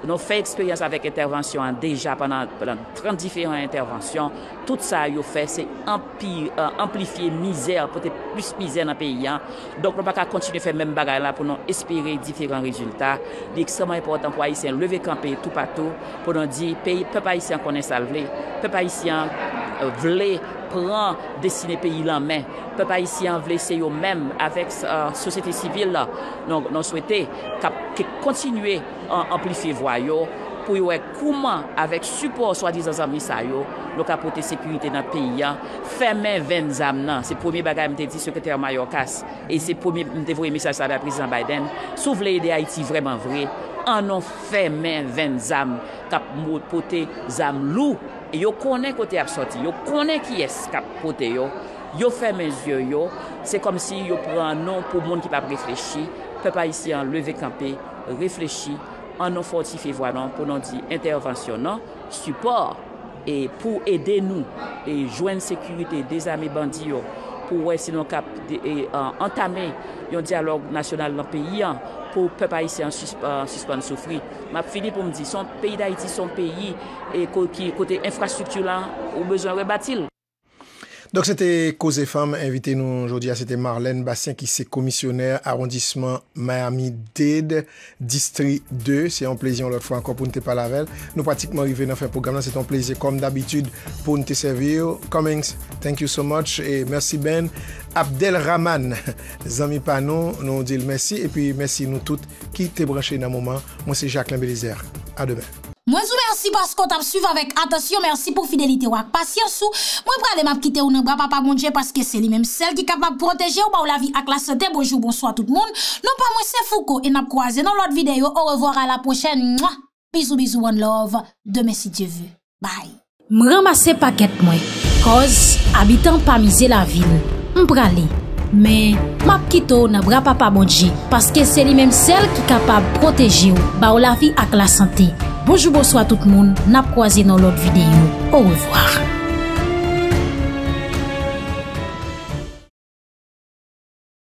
nou fe eksperyans avek intervensyon deja panan 30 diferent intervensyon, tout sa yo fe se euh, amplifiye mizer pote plus mizer nan peyi yan donk nou pa ka kontinu fe men bagay la pou nou espere diferent rezultat di ekstreman eportan pou ayisyen leve kanpe tou patou pou nou di peyi pe pa yisyen konen salve, pe pa yisyen vle pran desine peyi lan men. Pe pa isi an vle se yo men avek sosete sivil la. Non souwete kap ke kontinue an amplife vwa yo pou yo e kouman avek support swa dizan zan misa yo, lo kap pote sekurite nan peyi ya. Femen ven zan nan. Se pomi bagay mte di sekreter Mayorkas, e se pomi mte vwe misa sa da prezident Biden, sou vle de Haiti vreman vwe, an non femen ven zan kap pote zan lou Yo konen kote a soti, yo konen ki eskap pote yo, yo fermen zyo yo, se kom si yo pou anon pou moun ki pa reflechi, pe pa isi an leve kampe, reflechi, anon foti fe vo anon pou non di intervensyon anon, support, e pou ede nou, e jwen sekurite de zame bandi yo, pou wè si non kap euh, entame yon diyalog nasyonal nan peyi anon, Ou pe pa isi an suspens ou fri. Ma Filip ou mdi, son peyi da iti, son peyi, ki kote infrastruktura ou bezan rebatil. Donk se te koze fam, evite nou anjou di a, se te Marlene Bastien ki se komisyoner arondisman Miami-Dade, distri 2, se an plesyon lòt fò ankon pou nte palavel. Nou pratikman rive nan fè program nan, se ton plesyon konn d'abitud pou nte serviyo. Cummings, thank you so much, e mersi ben. Abdel Rahman, zami panon, nou di l'mersi, e pi mersi nou tout ki te branche nan mouman. Mwen se Jacqueline Belizer, a demen. Mwen zou mersi paskot ap suv avek. Atasyon mersi pou fidelite wak pasyansou. Mwen prale map kite ou nan bra pa pa mounje paske se li menm sel ki kapap proteje ou ba ou la vi ak la sante. Bonjou, bonso a tout moun. Non pa mwen se fouko en ap kwaze nan lot videyo. Ou revoar a la pochene. Bizou, bizou, one love. Deme si te vu. Bye. Mwen ramase paket mwen. Koz, abitan pa mize la vil. Mwen prale. Men, map kite ou nan bra pa pa mounje paske se li menm sel ki kapap proteje ou ba ou la vi ak la sante. Bojou-bojou a tout moun, nap kwa zi nan lot videyo, ouwezwa.